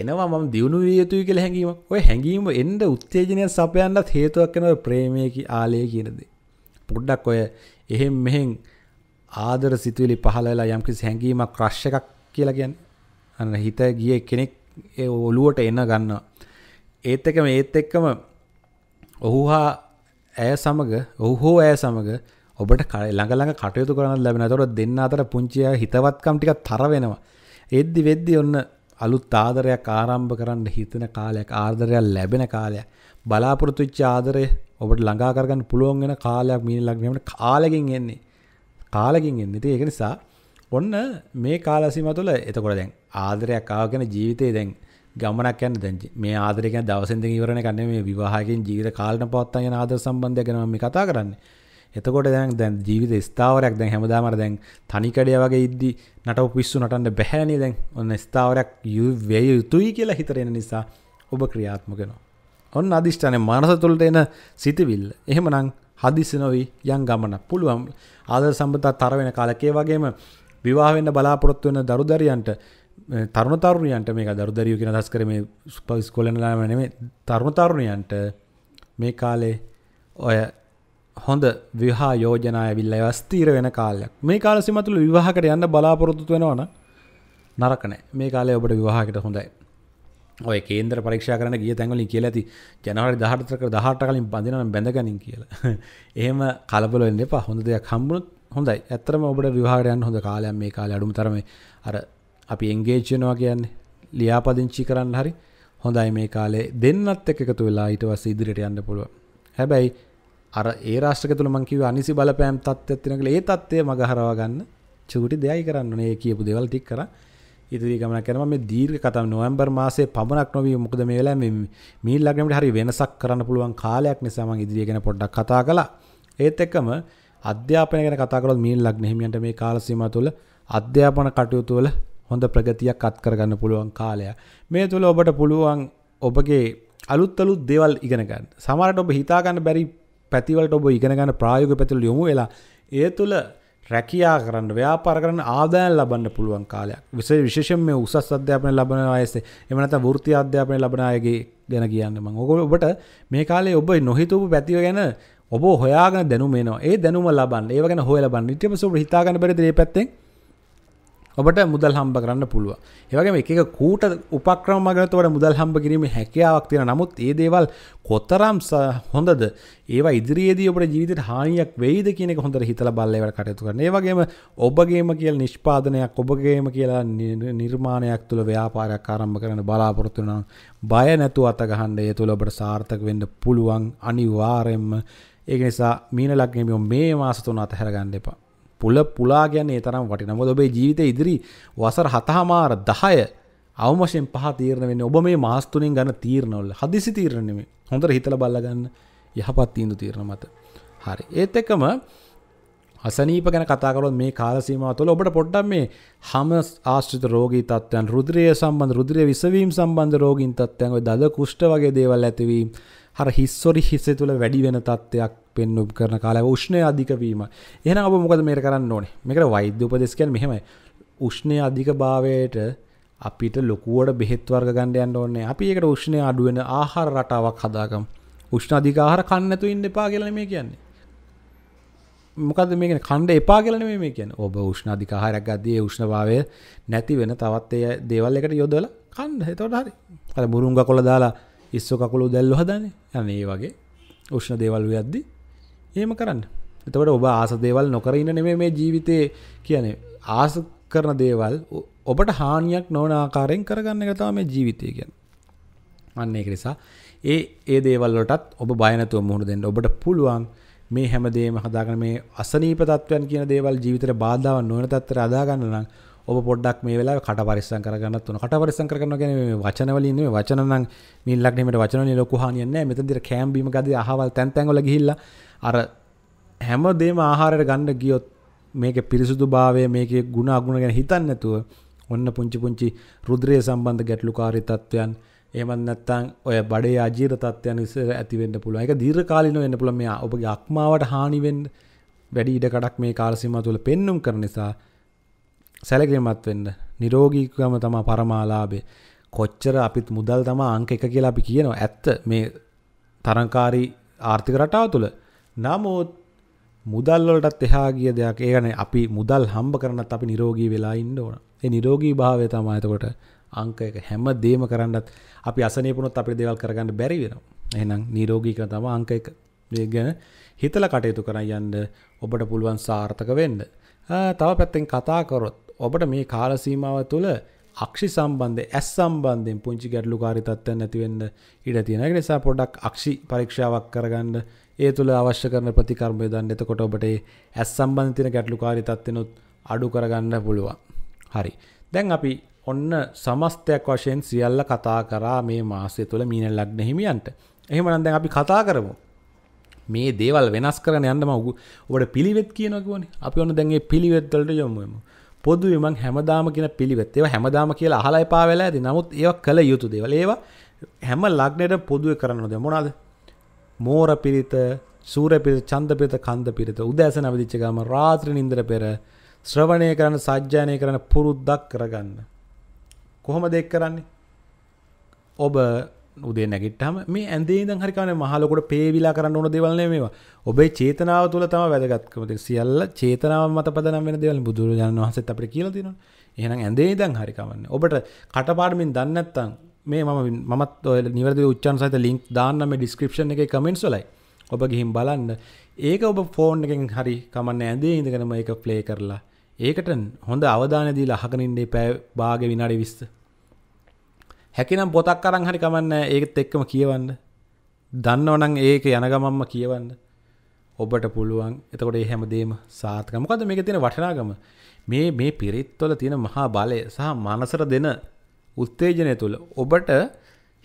එනවා මම දියුණු විය යුතුයි කියලා හැඟීම. ඔය හැඟීම එන්න උත්තේජනය සපයන්නත් හේතුවක් වෙනවා ප්‍රේමයේ කී ආලය කියන දේ. පොඩ්ඩක් ඔය එහෙම් මෙහෙන් ආදර සිතුවිලි පහළ වෙලා යම්කිසි හැඟීමක් ක්‍රෂ් එකක් කියලා කියන්නේ. අන්න හිත ගියේ කෙනෙක් ඒ ඔළුවට එන ගන්නවා. ඒත් එක්කම ඒත් එක්කම ඔහු හා ඇය සමඟ ඔහු හෝ ඇය සමඟ ඔබට කල ළඟළඟ කටයුතු කරන්න ලැබෙන තොට දෙන්න අතර පුංචිය හිතවත්කම් ටික තර වෙනවා. එද්දි වෙද්දි ඔන්න අලුත් ආදරයක් ආරම්භ කරන්න හිතන කාලයක් ආදරයක් ලැබෙන කාලයක් බලාපොරොත්තුච්ච ආදරය ඔබට ළඟාකරගන්න පුළුවන් වෙන කාලයක් මීන ලග්නයට කාලකින් එන්නේ කාලකින් එන්න ඉතින් ඒක නිසා ඔන්න මේ කාලසීම තුළ එතකොට දැන් ආදරයක් ආවගෙන ජීවිතේ දැන් ගමනක් යන්න දැන් මේ ආදරය කියන්නේ දවසෙන් දෙක ඉවරන එක නෙමෙයි මේ විවාහයෙන් ජීවිත කාලන පවත්තන යන ආදර සම්බන්ධය ගැන මම කතා කරන්නේ. එතකොට දැන් දැන් ජීවිත ස්ථාවරයක් දැන් හැමදාම අර දැන් තනිකඩය වගේ ඉද්දි නටව පිස්සු නටන්න බැහැනේ දැන් ඔන්න ස්ථාවරයක් වේ යුතුයි කියලා හිතරෙන නිසා ඔබ ක්‍රියාත්මක වෙනවා. ඔන්න අදිෂ්ඨානේ මනස තුළට එන සිතවිල්ල. එහෙමනම් හදිසි නොවි යම් ගමන පුළුවන් ආදර සම්බන්ධතා තර වෙන කාලකේ වගේම විවාහ වෙන්න බලාපොරොත්තු වෙන දරුදරියන්ට තරුණතරුණයන්ට මේ දරුදරිය කියෙන දස් කරම පවිස් කොලනලාමනේ තරුණතරුණයන්ට මේ කාලේ ඔය හොඳ විහා යෝජනා ඇවිල්ල ස්තීර වෙන කාලයක් මේ කාල සිමතුළ විවාහකට යන්න බලාපොරොත්තු වෙනවන නරකනෑ මේ කාලය ඔබට විවාහකට හොඳයි ඔය කේන්ද්‍ර පරීක්ෂා කරන ගිය තැන්වලින් කියල ඇති ජනවරි දහටතරක දහට කලින් බඳන බැඳගනින් කියලා එහෙම කලබල වෙන්න එපා හොඳ දෙයක් හම්බුණුත් හොඳයි ඇත්තරම ඔබට විවාහරයන් හොඳ කාලයක් මේ කාල අඩුම තරම අර අපි එංගේජ්ජනවා කියන්නේ ලියාපදිංචි කරන්න හරි හොඳයි මේ කාලේ දෙන්නත් එක එකතු වෙලා ඊට පස්සේ ඉදිරියට යන්න පුළුවන්. හැබැයි අර ඒ රාෂ්ට්‍රක තුල මං කිව්වේ අනිසි බලපෑම් තත්ත්වයක් තියෙනවා කියලා ඒ තත්ත්වය මගහරවා ගන්න චූටි දෙයයි කරන්න ඕනේ. ඒ කියපු දේවල් ටික කරා ඉදිරි ගමනක් කරනවා. මේ දීර්ඝ කතාව නොවැම්බර් මාසයේ පමණක් නොවි මොකද මේ වෙලාවේ මේ මීල් ලග්නෙට හරි වෙනසක් කරන්න පුළුවන් කාලයක් නිසා මං ඉදිරිය ගැන පොඩ්ඩක් කතා කළා. ඒත් එක්කම අධ්‍යාපනය ගැන කතා කරලා මීල් ලග්න හිමියන්ට මේ කාල සීමාව තුළ අධ්‍යාපන කටයුතු වල හොඳ ප්‍රගතියක් අත් කරගන්න පුළුවන් කාලය මේ තුළ ඔබට පුළුවන් ඔබගේ අලුත්තලුත් දෙවල් ඉගෙනගන්න සමරට ඔබ හිතාගන්න බැරි පැතිවලට ඔබ ඉගෙනගන්න ප්‍රායෝග පැතිල් යොමු වෙලා ඒ තුළ රැකයා කරන්න ව්‍යාපාර කරන ආදායන් ලබන්න පුළුවන් කාලයක් විසේ විශේෂෙන් මේ උසස් අධ්‍යාපනය ලබන අයසේ එමනත වෘත්ති අධ්‍යාපනය ලබන අයගේ ගැන කියන්න මං ඔකොල ඔබට මේ කාලේ ඔබ නොහිතූපු පැතිව ගැන ඔබ හොයාගෙන දැනුමේනවා ඒ දැනුම ලබන්න ඒවගෙන හොය ලබන්න ඉටම සුබ හිතාගන්න බැරිදේ පැත්තෙන් ඔබට මුදල් හම්බ කරන්න පුළුව ඒවගේ එක කූට උපක්‍රමගතවට මුදල් හම්බ කිරීම හැකියාවක් තියෙන නමුත් ඒ දේවල් කොතරම් හොඳද ඒවා ඉදිරියේදී ඔබට ජීවිතයට හානියක් වෙයිද කියන එක හොඳට හිතලා බලලා කටයුතු කරන්න. ඒ වගේම ඔබගේම කියලා නිෂ්පාදනයක් ඔබගේම කියලා නිර්මාණයක් තුළ ව්‍යාපාරයක් ආරම්භ කරන්න බලාපොරොත්තු වෙනවා. බය නැතුව අත ගහන්න ඒ තුළ ඔබට සාර්ථක වෙන්න පුළුවන් අනිවාර්යයෙන්ම. ඒක නිසා මීන ලග්නයේ මේ මාස තුන අතහැර ගන්න එපා. පුල පුලා ගැන්නේ තරම් වටිනමොද ඔබේ ජීවිත ඉදිරි වසර හතහමාර දහය අවමශයෙන් පහ තීරණ වෙන්න ඔබ මේ මාස්තුනින් ගන්න තීරණවල හදිසි තීරණෙමේ හොඳට හිතල බල්ලගන්න යහපත් තීන්දු තීරණ මත හරි ඒත් එකම අසනීප ගැන කතාකරොත් මේ කාලසීමාව තුළ ඔබට පොඩ්ඩක් මේ හම ආශ්‍රිත රෝගී තත්ත්වයන් රුධිරය සම්බන්ධ රුධිරය විසවීම සම්බන්ධ රෝගීන් තත්ත්වයන් ඔය දද කුෂ්ඨ වගේ දේවල් ඇතිවීම හර හිස්සොරි හිස්සේ තුළ වැඩි වෙන තත්ත්වයක් පෙන්නුම් කරන කාලා උෂ්ණය අධිකවීම එහන අප මොකද මේ කරන්න ඕනේ මේක වෛද්‍ය උපදෙස්කයන් මෙහෙමයි උෂ්ණය අධික භාවයට අපිට ලොකුවට බෙහෙත්වර්ග ගණ්ඩයන්න ඕන්නේ අපි ඒකට උෂ්ණය අඩුවෙන ආහාර රටාවක් හදාකම් උෂ්ණ අධිකාහර කන්නතු ඉන්න එපා කියලන මේ කියන්නේ මොකද මේක කණ්ඩ එපා කියලන මේ කියන ඔබ උෂ්ණ අධිකාහරක් ගදයේ උෂ්ණභාවය නැති වෙන තවත් එය දේවල් එකට යොදල කණ්ඩ හෙතවට හරි අර මුරුංග කොළ දාලා ඉස්සෝ කකුළු දැල්ලු හදන යන ඒ වගේ උෂ්ණ දේවල් වෙද්දි ඒම කරන්න එතකට ඔබ ආස දේවල් නොකර ඉන්න නෙමේ මේ ජීවිතය කියන්නේ ආස කරන දේවල් ඔබට හානියක් නොවන ආකාරයෙන් කරගන්න ගතා මේ ජීවිතය ගැන අන්න ඒක නිසා ඒ ඒ දේවල්ලටත් ඔබ බයනතුව මුහුණ දෙන්න ඔබට පුළුවන් මේ හැමදේම හදාගන මේ අසනීප තත්ත්වයන් කියන දේවල් ජීවිතර බාධාව නොවන තත්තර අදාගන්න නම් ඔබ පොඩ්ඩක් මේ වෙලා කට පරිස්සම් කරගන්න තුන කට පරිස්සම් කරගන්න කියන්නේ වචනවලින් නෙමෙයි වචන නම් මිල්ලක් නෙමෙයි වචන වලින් ලොකු හානියක් නැහැ මෙතනදී කෑම් බීම ගදී අහවල් තැන් තැන් වල ගිහිල්ලා අර හැමදේම ආහාරයට ගන්න ගියොත් මේකේ පිරිසුදු භාවය මේකේ ಗುಣ අගුණ ගැන හිතන්නේ නැතුව ඔන්න පුංචි පුංචි රුධිරය සම්බන්ධ ගැටලුකාරී තත්වයන් එහෙමත් නැත්නම් ඔය බඩේ අජීර තත්ත්වයන් ඉස්සර ඇති වෙන්න පුළුවන්. ඒක දීර්ඝකාලීනව වෙන්න පුළුවන්. මේ ඔබගේ අක්මාවට හානි වෙන්න වැඩි ඉඩ කඩක් මේ කාල සීමාව තුළ පෙන්눔 කරන නිසා සැලකිලිමත් වෙන්න නිරෝගීකම තමා පරමාලාභේ කොච්චර අපිත් මුදල් තමා අංක එක කියලා අපි කියනවා ඇත්ත මේ තරංකාරී ආර්ථික රටාව තුළ නමුත් මුදල්වලටත් එහා ගිය දෙයක් ඒගන අපි මුදල් හම්බ කරනත් අපි නිරෝගී වෙලා ඉන්න ඕන ඒ නිරෝගී භාවය තමා එතකොට අංක එක හැම දේම කරන්නත් අපි අසනයපුනොත් අපි දෙවල් කරගන්න බැරි වෙනවා එහෙනම් නිරෝගීක තම අංක එක ගැන හිතල කටයුතු කරන්න යන්න ඔබට පුළුවන් සාර්ථක වෙන්න තව පැත්තෙන් කතා කරොත් ඔබට මේ කාලසීමාව තුළ අක්ෂි සම්බන්ධය ඇස් සම්බන්ධයෙන් පුංචි ගැටලු කාරිතත්ව නැතිවෙන්න ඉඩ තියෙන නිසා පොඩක් අක්ෂි පරීක්ෂාවක් කරගන්න ඒ තුළ අවශ්‍ය කරන ප්‍රතිකර්මය දන්න එතකොට ඔබට ඇස් සම්බන්ධ තින ගැටලු කාරිතත්වනුත් අඩු කරගන්න පුළුවන් හරි දැන් අපි ඔන්න සමස්තයක් වශයෙන් සියල්ල කතා කරා මේ මාසය තුළ මීන ලග්න හිමියන්ට එහෙමනන්ද අපි කතා කරමු මේ දේවල් වෙනස් කරන යන්නම උගු ඔට පිළිවෙත් කියනකවන අපි ඔන්න දැන්ගේ පිළිවෙත්වලට යොමුම පොදු විමන් හැමදාම කියෙන පිළිවෙත් ඒව හැමදාම කියලා අහලා එපාවෙලා ඇති නමුත් ඒ කළ යුතු දේවල් ඒවා හැම ලක්නයට පොදුව කරන්න දෙ මොනාද මෝර පිරිත සූර පිරි චන්ද පිරිත කන්ද පිරිත උදෑසන විදිච්චගම රාත්‍රී නින්දර පෙර ශ්‍රවණය කරන සජ්ජානය කරන පුරුද්දක් කරගන්න. කොහොම දෙක් කරන්නේ? ඔබ උදේ නැගිටහම මේ ඇන්දේ දන් හරිකාන මහලකොට පේවිලා කරන්න ඕන දෙවල්න මේවා ඔබේ චේතනාව තුළ තම වැදගත්කමති සියල්ල චේතනාව මත පදන වෙන දෙවල බුදුරජාණන් වහස අපට කියලතින එහෙනම් ඇඳේ දන් හරිකවන්න ඔබට කටපාඩමින් දන්නත්තං මේ මම මත් ඔය නිවැරදි උච්චන් සහිත ලින්ක් දාන්නම ඩිස්ක්‍රපෂන් එක කමෙන්ට්ස්ලයි ඔබ ගිහිම් බලන්න ඒක ඔබ ෆෝන් එකෙන් හරි කමන්න ඇඳේ ඉඳගෙනම එක ප්ලේ කරලා ඒකට හොඳ අවධානයදී ලහකනින්ඩේ පැ භාග විනාඩි විස්ස හැකිනම් බොතක් අරන් හරි කමන්න ඒකත් එක්කම කියවන්න දන්නවනම් ඒක යනගමම්ම කියවන්න ඔබට පුළුවන් එතකොට ඒ හැමදේම සාර්ථක මොකද මේක තියෙන වටිනාකම මේ මේ පිරිත්වල තියෙන මහා බලය සහ මනසට දෙන උත්තේජනය තුළ ඔබට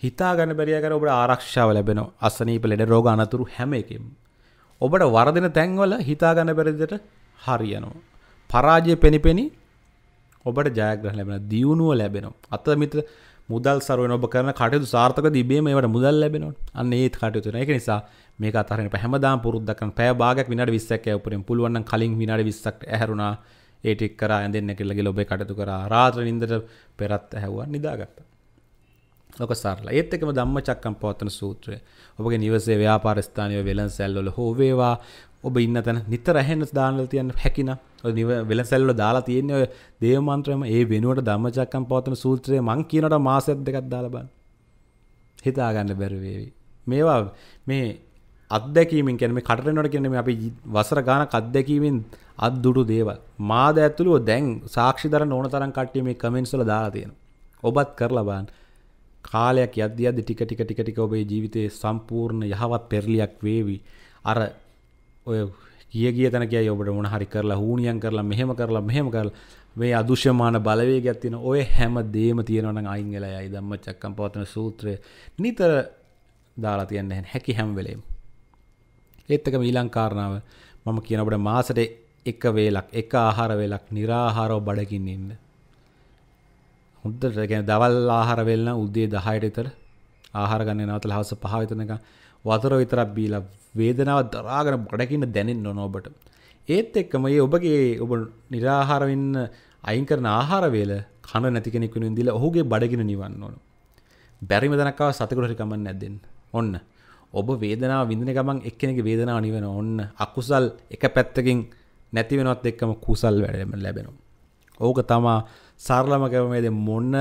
හිතා ගන්න බැරි ආකාරයට ඔබට ආරක්ෂාව ලැබෙනවා අසනීප ලෙඩ රෝග අනතුරු හැම එකෙම ඔබට වරදින තැන්වල හිතා ගන්න බැරි විදිහට හරියනවා පරාජය පෙනිපෙනි ඔබට ජයග්‍රහණ ලැබෙනවා දියුණුව ලැබෙනවා අත මිත්‍ර මුදල් සරුව ඔබ කරන කටයුතු සාර්ථක තිබේ මේට මුදල් ලැබෙනවා අන්න ඒත් කටයුතු ඒක නිසා මේ අතරන පැහමදාම් පුරුද්දකන් පැය භාගයක් විනාඩි 20ක් යවපුරින් පුළුවන් නම් කලින් විනාඩි 20ක් ඇහැරුණා ඒ ටික කරා ඇඳෙන්න කියලා ගිහලා ඔබේ කටයුතු කරා රාත්‍රී නිින්දට පෙරත් ඇහැව්වා නිදාගත්තා ලොක සරල ඒත් එකම ධම්මචක්කම් පවත්තන සූත්‍රය ඔබගේ නිවසේ ව්‍යාපාර ස්ථානීය වෙළඳ සැල්වල හෝ වේවා ඔබ ඉන්න තැන නිතර ඇහෙන්ට දානල තියන්න හැකින නිව වෙලසැල්ල දාලා තියන්නේ ඔය දේවමන්ත්‍රයම ඒ වෙනුවට ධම්මචක්කම් පවතන සූත්‍රය මං කියනට මාසයක් දෙකක් දාලබන් හිතාගන්න බැරිවේවි මේවා මේ අත්දැකීමින් කැනම කටනට කියනම අපි වසර ගාන අත්දැකීමෙන් අත්දුඩු දේවල් මාද ඇතුළුව දැන් සාක්ෂිදර ඕන තරන් කට්ටිය මේ කමෙන්සල දාලා තියෙන ඔබත් කරලබාන් කාලයක් යද්‍යද ටික ටික ටික ටික ඔබේ ජීවිතයේ සම්පූර්ණ යහවත් පෙරලියක් වේවි අර ඔය කිය කිය තැන කිය ඔබට මොන හරි කරලා හූනියන් කරලා මෙහෙම කරලා මෙහෙම කරලා මේ අදුශ්‍යමාන බලවේගයක් තියෙන ඔය හැම දෙම තියෙනවනම් අයින් වෙලා යයි ධම්මචක්කම් පවත්තන සූත්‍රය නිතර දාලා තියන්න හැකි හැම වෙලේම ඒත් එක ඊළඟ කාරණාව මම කියන ඔබට මාසෙට එක වේලක් එක ආහාර වේලක් निराහාරව බඩගින්න ඉන්න හොඳට කියන්නේ දවල් ආහාර වේල නම් උදේ 10ට විතර ආහාරගන්න නවතල හවස පහවිතනක වතර විතරක් බීලා වේදනාව දරාගෙන ගොඩකින්න දැනෙන්න ඕන ඔබට. ඒත් එක්කම ඒ ඔබගේ ඔබ निराහාර වෙන්න අයින් කරන ආහාර වේල කන නැති කෙනෙක් වෙනුවෙන් දීලා ඔහුගේ බඩගින නිවන්න ඕන. බැරිම තැනක් ආව සතෙකුට හරි කමක් නැද්ද දෙන්න. ඔන්න. ඔබ වේදනාව විඳින ගමන් එක්කෙනෙක්ගේ වේදනාව නිවෙන ඔන්න අකුසල් එක පැත්තකින් නැති වෙනවත් එක්කම කුසල් වැඩම ලැබෙනවා. ඕක තමා සරලම කැවමේද මොන්න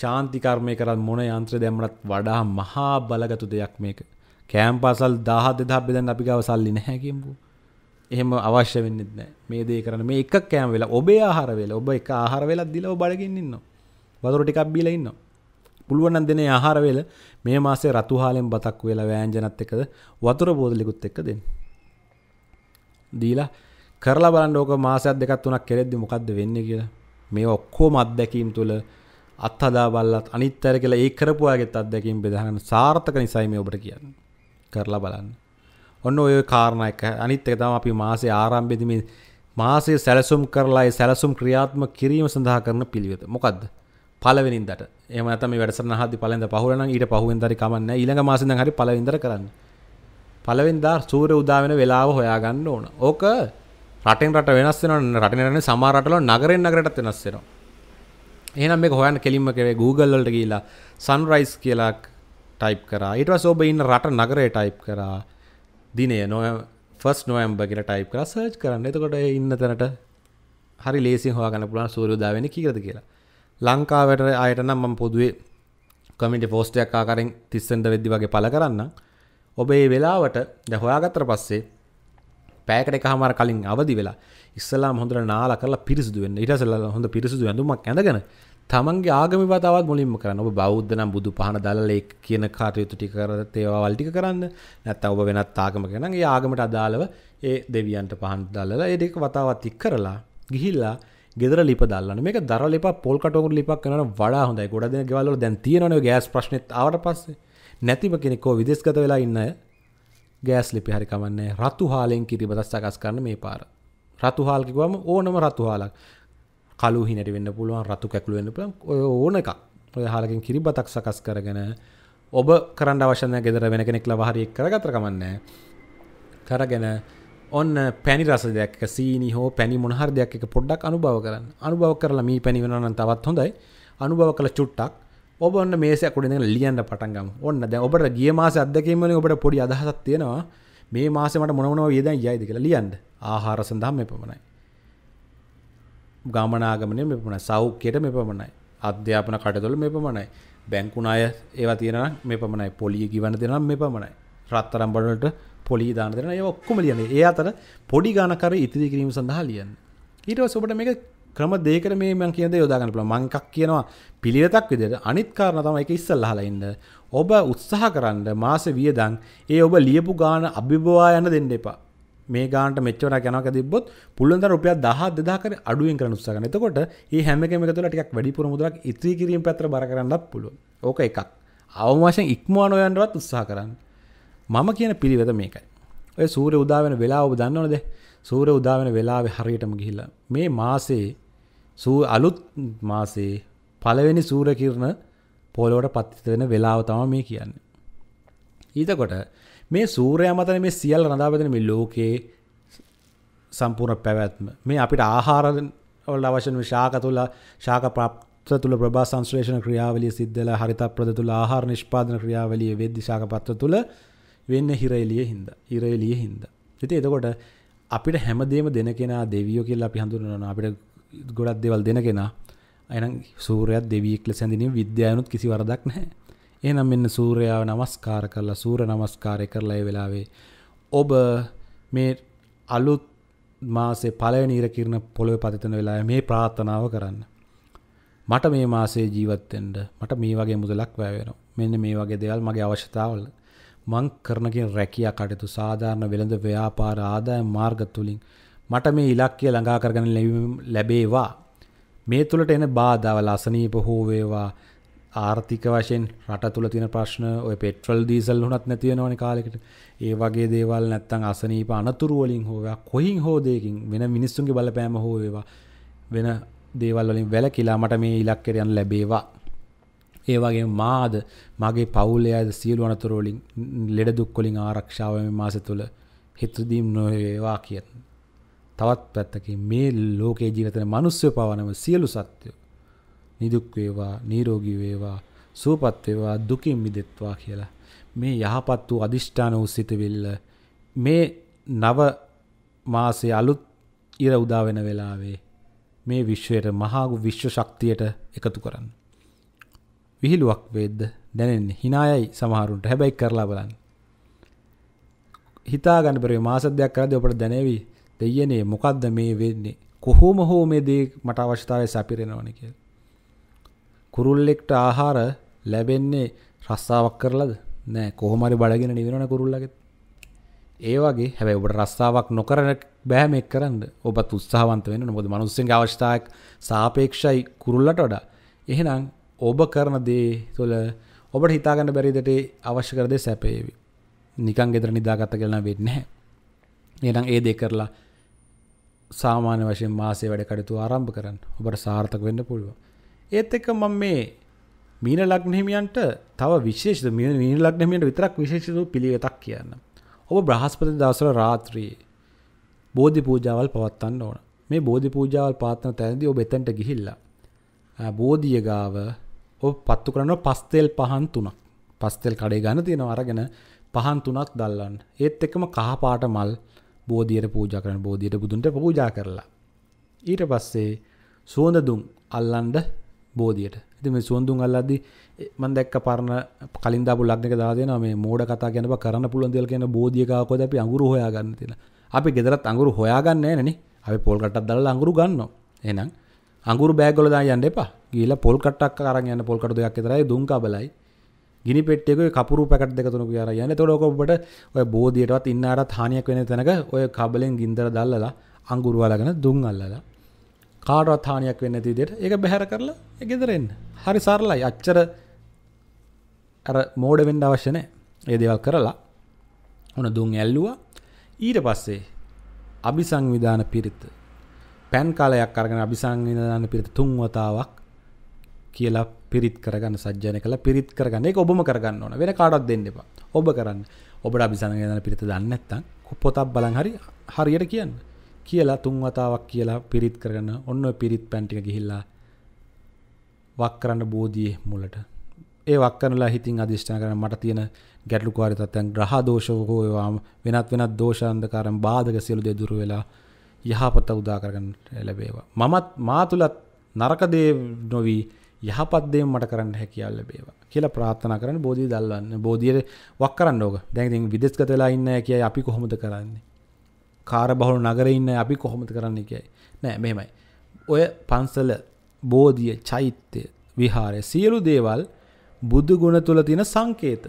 ශාන්තිකර්මය කරත් මොන යන්ත්‍ර දැම්මටත් වඩා මහා බලගතු දෙයක් මේක කෑම්පාසල් දාහත් දෙදා බෙදන්න අපි ගාව සල්ලි නැහැ කියමු එහෙම අවශ්‍ය වෙන්නේ නැහැ මේ දේ කරන්න මේ එකක් කෑම වෙලා ඔබේ ආහාර වෙලා ඔබ එක ආහාර වෙලා දීලා ඔබ බඩගින්න ඉන්නවා වතුර ටිකක් බීලා ඉන්නවා පුළුවන් නම් දෙනේ ආහාර වේල මේ මාසේ රතු හාලෙන් බතක් වේලා වෑංජනත් එක්කද වතුර බෝතලෙකුත් එක්ක දෙන්න. දීලා කරලා බලන්න ඕක මාසයක් දෙකක් තුනක් කෙරෙද්දි මොකද්ද වෙන්නේ කියලා. මේ ඔක්කොම අත්දැකීම් තුළ අත්හදා බල්ලත් අනිත්තර කියලා ඒ කරපුවාගෙත් අත්දැකීම් බෙදාගන්න සාර්ථක නිසයි මේ ඔබට කියන්නේ. කරලා බලන්න. ඔන්න ඔය කාරණා එක අනිත් එක තමයි අපි මාසේ ආරම්භයේදී මේ මාසයේ සැලසුම් කරලා ඒ සැලසුම් ක්‍රියාත්මක කිරීම සඳහා කරන පිළිවෙත. මොකද්ද? පළවෙනින්දට. එහෙම නැත්නම් මේ වැඩසටහන අහද්දි පළවෙනිද පහුවෙන නම් ඊට පහුවෙන්ද හරි කමක් නැහැ. ඊළඟ මාසේ ඉඳන් හරි පළවෙනිදට කරන්න. පළවෙනිදා සූර්ය උදා වෙන වෙලාව හොයාගන්න ඕන. ඕක රටෙන් රට වෙනස් වෙනවනේ. රටෙන් රටේ සමහර රටවල නගරෙන් නගරයටත් වෙනස් වෙනවා. එනම් මේ හොයන් කෙලින්ම කරේ Googleල්ලට කියලා සන්රයිස් කියලා ටයිප් කරා ඉටවස් ඔබ ඉන්න රට නගරය ටයිප් කරා දිනය නොය ෆස් නොයම්බ කියල ටයිප් කර සර්ච් කරන්න එතකොට ඉන්න තැනට හරි ලේසි හවාගන්න පුළන් සූරුදාවෙන කියද කියලා ලංකාවට අයටනම් මම පොදුවේ කමිට පෝස්ටයක් ආකාරෙන් තිස්සෙන්ට වෙද්දි වගේ පල කරන්න ඔබේ වෙලාවට දැහොයාගත්තර පස්සේ පෑකට එක හමර කලින් අවදි වෙලා ඉස්සලා හොඳ නාලා කරලා පිරිසිදු වෙන්න ඉටසල්ල හොඳ පිරිසිදු ඇඳුමක් ඇඳගෙන තමන්ගේ ආගමි වතාවත් මුලින්ම කරන්න ඔබ බෞද්ධනම් බුදු පහන දලලේ කියන කාටයුතු ටික කරත් ඒවා වල්ටික කරන්න නැත්ත ඔබ වෙනත් ආගමක නම් ඒ ආගමට අදාළව ඒ දෙවියන්ට පහන් දල්ලලා ඒ දෙක වතාවත් ඉක් කරලා ගිහිල්ලා ගෙදර ලිප දල්ලන මේක දර ලිප පොල් කටවකුට ලිපක් කන වඩා හොඳයි ගොඩ දෙන ගෙවල්ල දැන් තියෙනව ගෑස් ප්‍රශ්නත් ආවට පස්සේ නැතිම කෙනෙකෝ විදෙස්ගත වෙලා ඉන්න ගෑස් ලිපි හරිකමන්නේ රතු හාලෙන් කිරි බදස්සකස් කරන මේ පාර රතුහාල් කිව්වම ඕනම රතුහාලක් කළු හිනට වෙන්න පුළුවන් රතු කැකුළු වෙන්න පුළුවන් ඔය ඕන එකක් ඔය හාලකින් කිරිබතක් සකස් කරගෙන ඔබ කරන්න අවශ්‍ය නැහැ ගෙදර වෙන කෙනෙක් ලවා හරි කරගත කමන්නේ කරගෙන ඔන්න පැණි රස දෙයක් සීනි හෝ පැණි මොන හරි දෙයක් එක පොඩ්ඩක් අනුභව කරන්න අනුභව කරලා මේ පැණි වෙනවා නම් තවත් හොඳයි අනුභව කළ චුට්ටක් ඔබ ඔන්න මේසයක් උඩින් ඉඳන් ලියන්න පටන් ගමු ඔන්න දැන් ඔබට ගිය මාසේ අත්දැකීම් වලින් ඔබට පොඩි අදහසක් තියෙනවා මේ මාසෙමට මොනවනෝ වියදැන් යයිද කියලා ලියන්ඩ ආහාර සඳහා මෙ පමණයි. ගාමනාගමනය මෙ පමණ සෞඛ්‍යයට මෙ පමණයි අධ්‍යාපන කටතුොල මෙ පමණයි බැංකුණ අය ඒවා තියෙන මෙ පමණයි පොලිය ගිවන දෙනම් මෙ පමණයි රත්තරම් බඩට පොලි දාන දෙෙන ඒ ඔක්කොම ලියන්නේ ඒ අතර පොඩි ගානකර ඉතිරි කිරීම සඳහා ලියන්න ඊටව සොබට මේක ක්‍රම දේකට මේ මං කියද යොදාගන්න පුළ මංකක් කියනවා පිළිවෙතක් විදිට අනිත්කාරන තම එක ඉස්සල් හලයින්න ඔබ උත්සාහ කරන්න මාස වියදන් ඒ ඔබ ලියපු ගාන අභිබවා යන දෙන්න එපා මේ ගාන්ට මෙච්චර ගැනක තිබොත් පුළන්ද රුපිය දහ දෙදාකර අඩුවෙන් කරන උත්සාහන එතකොට ඒ හැම එකම තුළ ටිකක් වැඩිපුර මුදලක් ඉතිරි කිරීම පැත්‍ර බර කරන්නත් පුළුවන් ඕක එකක් අවමාශයෙන් ඉක්මවාන ඔයන්ටවත් උත්සාහ කරන්න මම කියන පිළිවෙත මේකයි ඔය සූර උදාවෙන වෙලා ඔබ දන්නවනද සූර උදාවෙන වෙලාවෙ හරියටම ගිහිල්ලා මේ මාසේ සූ අලුත් මාසේ පළවෙනි සූර කිරණ පොලොවට පත්තිත වෙන වෙලාව තම මේ කියන්න. ඊතකොට මේ සූරය මතන මේ සියල් රඳාපතන මේ ලෝකයේ සම්පූර්ණ පැවැත්ම මේ අපිට ආහාරවල අවශ්‍යන ශාක තුළ ශාක ප්‍රප්ත තුළ ප්‍රභා සංශ්ලේෂණ ක්‍රියාවලිය සිද්ධල හරිත ප්‍රද තුළ ආහාර නිෂ්පාදන ක්‍රියාවලිය වෙද්දි ශාක පත්ව තුළ වෙන්න හිරෙලිය හින්ද ඉරෙලිය හින්ද. ඉති එතකොට අපිට හැමදේම දෙන කෙනා දෙවියෝ කියලා අපි හඳුනනවා අපිට ගොඩක් දේවල් දෙන කෙනා අයන සූරයත් දෙවියෙක් ලෙස හැඳිනීම විද්‍යානුත් කිසි වරදක් නැහැ. එහෙනම් මෙන්න සූර්යාව নমස්කාර කරලා සූර්ය নমස්කාරය කරලා ඒ වෙලාවේ ඔබ මේ අලුත් මාසේ පළවෙනි ඉර කිරණ පොළවේ පතිතන වෙලාවේ මේ ප්‍රාර්ථනාව කරන්න. මට මේ මාසේ ජීවත් වෙන්න මට මේ වගේ මුදලක් වැය වෙනවා. මෙන්න මේ වගේ දේවල් මගේ අවශ්‍යතාවල මං කරන කියන රැකියා කටයුතු සාධාරණ වෙළඳ ව්‍යාපාර ආදායම් මාර්ග තුලින් මට මේ ඉලක්කය ළඟා කරගෙන ලැබේවා මේ තුළට එන බාධාවල අසනීප හෝ වේවා ආර්ථික වශයෙන් රට තුළ තියෙන ප්‍රශ්න ඔය පෙට්‍රල් දීසල් වුණත් නැති වෙනවනේ කාලෙකට ඒ වගේ දේවල් නැත්තම් අසනීප අනතුරු වලින් හෝ වේවා කොහින් හෝ දෙයකින් වෙන මිනිස්සුන්ගේ බලපෑම හෝ වේවා වෙන දේවල් වලින් වැළකීලා මට මේ ඉලක්කයට යන්න ලැබේවා ඒ වගේ මාද මගේ පවුලේ අය සියලු අනතුරු වලින් ලෙඩ දුක් වලින් ආරක්ෂාව මේ මාසෙ තුළ හිතදීම් නොවේවා කියන තවත් පැත්තකින් මේ ලෝකේ ජීවිතන මිනිස්සු පවනම සියලු සත්වයෝ නිදුක් වේවා නිරෝගී වේවා සුවපත් වේවා දුකින් මිදෙත්වා කියලා මේ යහපත් වූ අදිෂ්ඨාන වූ සිතවිල්ල මේ නව මාසයේ අලුත් ඉර උදා වෙන වෙලාවේ මේ විශ්වයට මහා විශ්ව ශක්තියට එකතු කරන්න. විහිළුවක් වේද්ද දැනෙන්නේ හිනායයි සමහරුන්ට හැබැයි කරලා බලන්න. හිතා ගන්න බැරි මාස දෙකක් කරද්දී අපට දැනෙවි දෙයනේ මොකක්ද මේ වෙන්නේ කොහොම හෝ මේ දේ මට අවශ්‍යතාවය සැපිරෙනවන කිය. කුරුල්ලෙක්ට ආහාර ලැබෙන්නේ රස්සාවක් කරලද නෑ කොහොමරි බඩගෙන නිවෙන කුරුල්ලගෙත් ඒ වගේ හැබැයි ඔබට රස්සාවක් නොකරන බෑම එක් කරන්න ඔබත් උත්සාහවන්ත වෙන නොබොද මනුස්සෙන් අවශ්‍යතාවක් සාපේක්ෂයි කුරුල්ලට වඩා එහෙනම් ඔබ කරන දේ තුළ ඔබට හිතාගන්න බැරිදට අවශ්‍ය කරදේ සැපේවි නිකන් ගෙදර නිදාගත්ත කරන වෙන්නේ නැහැ. එහෙනම් ඒ දේ කරලා සාමාන්‍ය වශයෙන් මාසේ වැඩ කටතු ආරම්භ කරන්න ඔබට සාර්ථක වෙන්න පුළුව ඒත් එක මම මේ මීන ලක්නහිමියන්ට තව විශේෂ මීන ලක්නමියන්ට විතරක් විශේෂතු පිළිවෙතක් කියන්න ඔබ බ්‍රහස්පති දවසල රාත්‍රයේ බෝධි පූජාවල් පවත්වන්න ඕන මේ බෝධි පූජාවල් පාත්තන තැනදි ඔබ එතැන්ට ගිහිල්ලා බෝධිය ගාව ඔ පත්තු කරන්න පස්තෙල් පහන් තුනක් පස්තෙල් කඩේ ගන්න තියෙන අරගෙන පහන් තුනක් දල්ලන්න ඒත් එකම කහපාට මල් බෝධියට පූජ කරන බෝධියට බුදුන්ට පූජා කරලා. ඊට පස්සේ සුවඳදුම් අල්ලන්ඩ බෝධියට ඇති මේ සුවඳුන් අල්ලද්දි මන් දැක්ක පරණ කලින් දපු ලක්නක දාදයන මේ මෝඩ කතා ගැනප කරන්න පුළුවන් දෙල් කියන බෝධියකාකොද අපි අඟුරු හොයාගන්න තියෙන අපි ගෙදරත් අඟුරු හොයාගන්න නනේ අපි පොල්කටත් දල්ල අඟුරු ගන්න එනම් අඟුරු බෑගොලදා යන්න එපා ගීල පොල්කටක් කරන්න පොල්කට දෙයක් තරයි දුම් කබලයි ගිනි පෙට්ෙක කපුරු පැකට දෙක තුනු කියර යන තොලොකොබට ඔය බෝධියටත් ඉන්නට හානියක් වෙන තැනක ඔය කබලෙන් ගින්දර දල්ලලා අංගුරුවලගෙන දුන් අල්ලලා කාඩවත් හානියක් වෙන්න තිදියට ඒක බැහැර කරලා එකෙදරෙන් හරි සරලයි අච්චර ඇර මෝඩවෙන්ඩ අවශ්‍යනය ඒ දෙවල් කරලා හොන දුන් ඇල්ලුවා ඊට පස්සේ අභි සංවිධාන පිරිත්ත පැන් කාලයක් අරගෙන අභි සංවිධාන පිරිත තුන්වතාවක් කියලා පිරිත් කරගන්න සජ්ජන කළ පිරිත් කරගන්න එක ඔබම කරගන්න ඕන වෙන කාඩක් දෙන්න එපා ඔබ කරන්න ඔබට අභිසනග දන පිරිත දන්නත්තන් කොපොතක් බලන් හරි හරියට කියන්න කියලා තුන් වතාවක් කියලා පිරිත් කරගන්න ඔන්න පිරිත් පැන්ටික ගිහිල්ලා වක් කරන්න බෝධිය මුලට ඒ වක්කනලා හිතින් අධිෂ්ඨාන කරන මට තියෙන ගැටලුකාරී තත්ත්වයන් ග්‍රහ දෝෂව හෝ ඒවාම වෙනත් වෙනත් දෝෂාන්ධකාරම් බාධක සියලු දේ දුර වෙලා යහපත උදා කරගන්න ලැබේවා මමත් මා තුලත් නරක දේ නොවී යහපත්දේ මට කරන්න හැකියාල්ල බේවා කියලා ප්‍රාත්ථනා කරන බෝධී දල්වන්න බෝධියට වක් කරන්න ඕක දැන්තින් විදෙස්ගත වෙලා ඉන්න කියයි අපි කොහොමද කරන්නේ කාර බහුල නගර ඉන්න අපි කොහොමද කරන්න කියයි නෑ මෙමයි ඔය පන්සල බෝධිය චෛත්‍යය විහාරය සියලු දේවල් බුදු ගුණ තුළ තියෙන සංකේත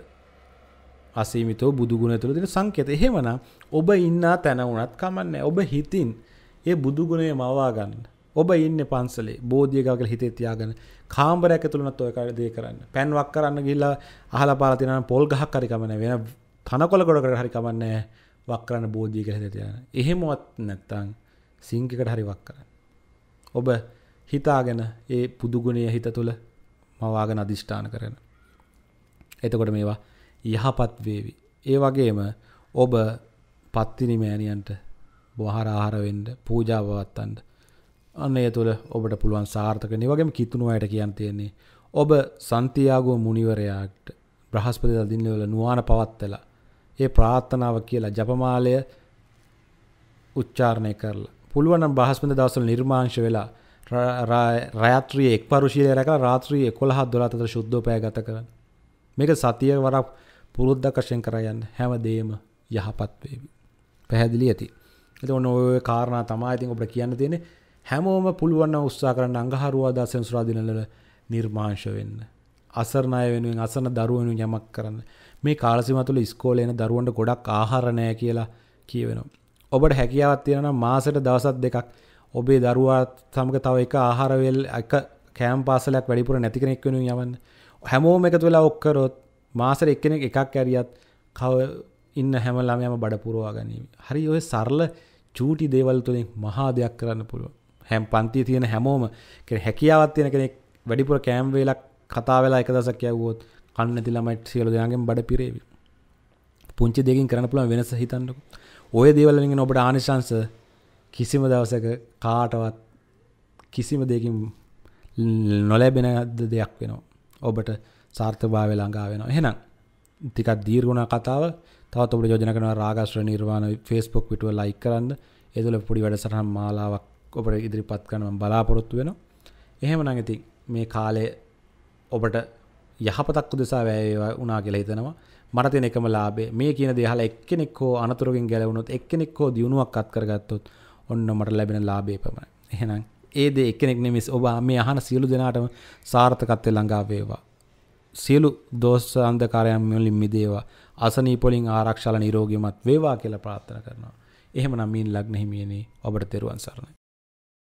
අසීමිතෝ බුදු ගුණ තුළ තියෙන සංකේත එහෙමනම් ඔබ ඉන්නා තැන වුණත් කමන්නේ ඔබ හිතින් ඒ බුදු ගුණය මවා ගන්න ඔබ ඉන්න පන්සලේ බෝධියගල හිතේ තියාගෙන කාම්බරයක් ඇතුළනත් ඔය කාට දේ කරන්න පැන්වක් කරන්න ගිල්ලා අහලා පාලා තියෙනවා පොල් ගහක් හරි කමන්නේ වෙන තනකොළ ගොඩකට හරි කමන්නේ වක් කරන්න බෝධිය කියලා හිතේ තියාගෙන එහෙමවත් නැත්තම් සිංක් එකට හරි වක් කරන්න ඔබ හිතාගෙන ඒ පුදුගුණය හිත තුළ මවාගෙන අදිෂ්ඨාන කරන එතකොට මේවා යහපත් වේවි ඒ වගේම ඔබ පත්තිනි මෑණියන්ට බොහර ආහාර වෙන්න පූජා පවත්වන්න අන්න ඒ තුළ ඔබට පුළුවන් සාර්ථක නිවගම කිතුුණු අයට කියන් තියෙන්නේ ඔබ සන්තියාගුව මුනිවරයාට බ්‍රහස්පති දිල්ලවල නුවාන පවත්තලා ඒ ප්‍රාත්ථනාව කියලා ජපමාලය උච්චාරණය කරලා පුළුවන් බ්‍රහස්පති දවසල නිර්මාංශ වෙලා රාත්‍රිය එක් පරුශීලය රැක රාත්‍රී කොළහත් දොලාතර ශුද්ධෝපය ගත කරන මේක සතිය වරක් පුරුද්ධකශයෙන් කරයන්න හැම දේම යහපත්වේවි පැහැදිලි ඇති එත ඔන්න ඔය කාරණ තමා ඉතින් ඔබට කියන්න තියෙන්නේ හැමෝම පුළුවන් උත්සා කරන්න අඟහරුවාදා සෙනසුරා දිනවල නිර්මාංශ වෙන්න. අසරණය වෙනුවෙන් අසන දරුවනු යමක් කරන්න. මේ කාලසීම තුළ ඉස්කෝලේ යන දරුවන්ට ගොඩක් ආහාර නැහැ කියලා කියවෙනවා. ඔබට හැකියාවක් තියෙනවා නම් මාසෙට දවසක් දෙකක් ඔබේ දරුවා සමග තව එක ආහාර වේල් එක කෑම පාසලක් වැඩිපුර නැති කෙනෙක් වෙනුවෙන් යවන්න. හැමෝම එකතු වෙලා ඔක් කරොත් මාසෙට එක්කෙනෙක් එකක් ඇරියත් කව ඉන්න හැම ළමයාම බඩ පුරවා ගැනීම. හරි ඔය සරල චූටි දේවල් තුලින් මහා දෙයක් කරන්න පුළුවන්. හැම් පන්තිය තියෙන හැමෝම හැකියාවත් තියෙන කෙනෙක් වැඩිපුර කෑම් වේලක් කතා වෙලා එක දසක් යවුවොත් කන්න නැති ළමයිට සියලු දෙනාගෙන් බඩ පිරේවි. පුංචි දෙකින් කරන්න පුළුවන් වෙනස හිතන්නකො. ඔය දේවල් වලින් එන ඔබට ආනිශංස කිසිම දවසක කාටවත් කිසිම දෙකින් නොලැබෙන දෙයක් වෙනවා. ඔබට සාර්ථභාවය ළඟා වෙනවා. එහෙනම් ටිකක් දීර්ඝුණ කතාව තවත් ඔබට යෝජනා කරනවා රාගාශ්‍ර නිර්වාණ Facebook පිටුව like කරන්න. ඒ තුළ පොඩි වැඩසටහන් මාලාවක් ඔබට ඉදිරිපත් කරනම බලාපොරොත්තු වෙන එහෙම නඟති මේ කාලය ඔබට යහපතක් උදෙසා වැෑවා උනා කියලා හිතනවා මට තියෙන එකම ලාභේ මේ කියන දේ අහලා එක්කෙනෙක් හෝ අනතුරකින් ගැලවුණොත් එක්කෙනෙක් හෝ දියුණුවක් අත් කරගත්තොත් ඔන්න මට ලැබෙන ලාභේ පමණයි එහෙනම් ඒ දේ එක්කෙනෙක් නෙමෙයි ඔබ මේ අහන සියලු දෙනාටම සාර්ථකත්වයේ ළඟා වේවා සියලු දෝෂ අන්ධකාරයන් වලින් මිදේවා අසනීප වලින් ආරක්ෂාලා නිරෝගීමත් වේවා කියලා ප්‍රාර්ථනා කරනවා එහෙමනම් මීන් ලග්න හිමියනි ඔබට තෙරුවන් සරණයි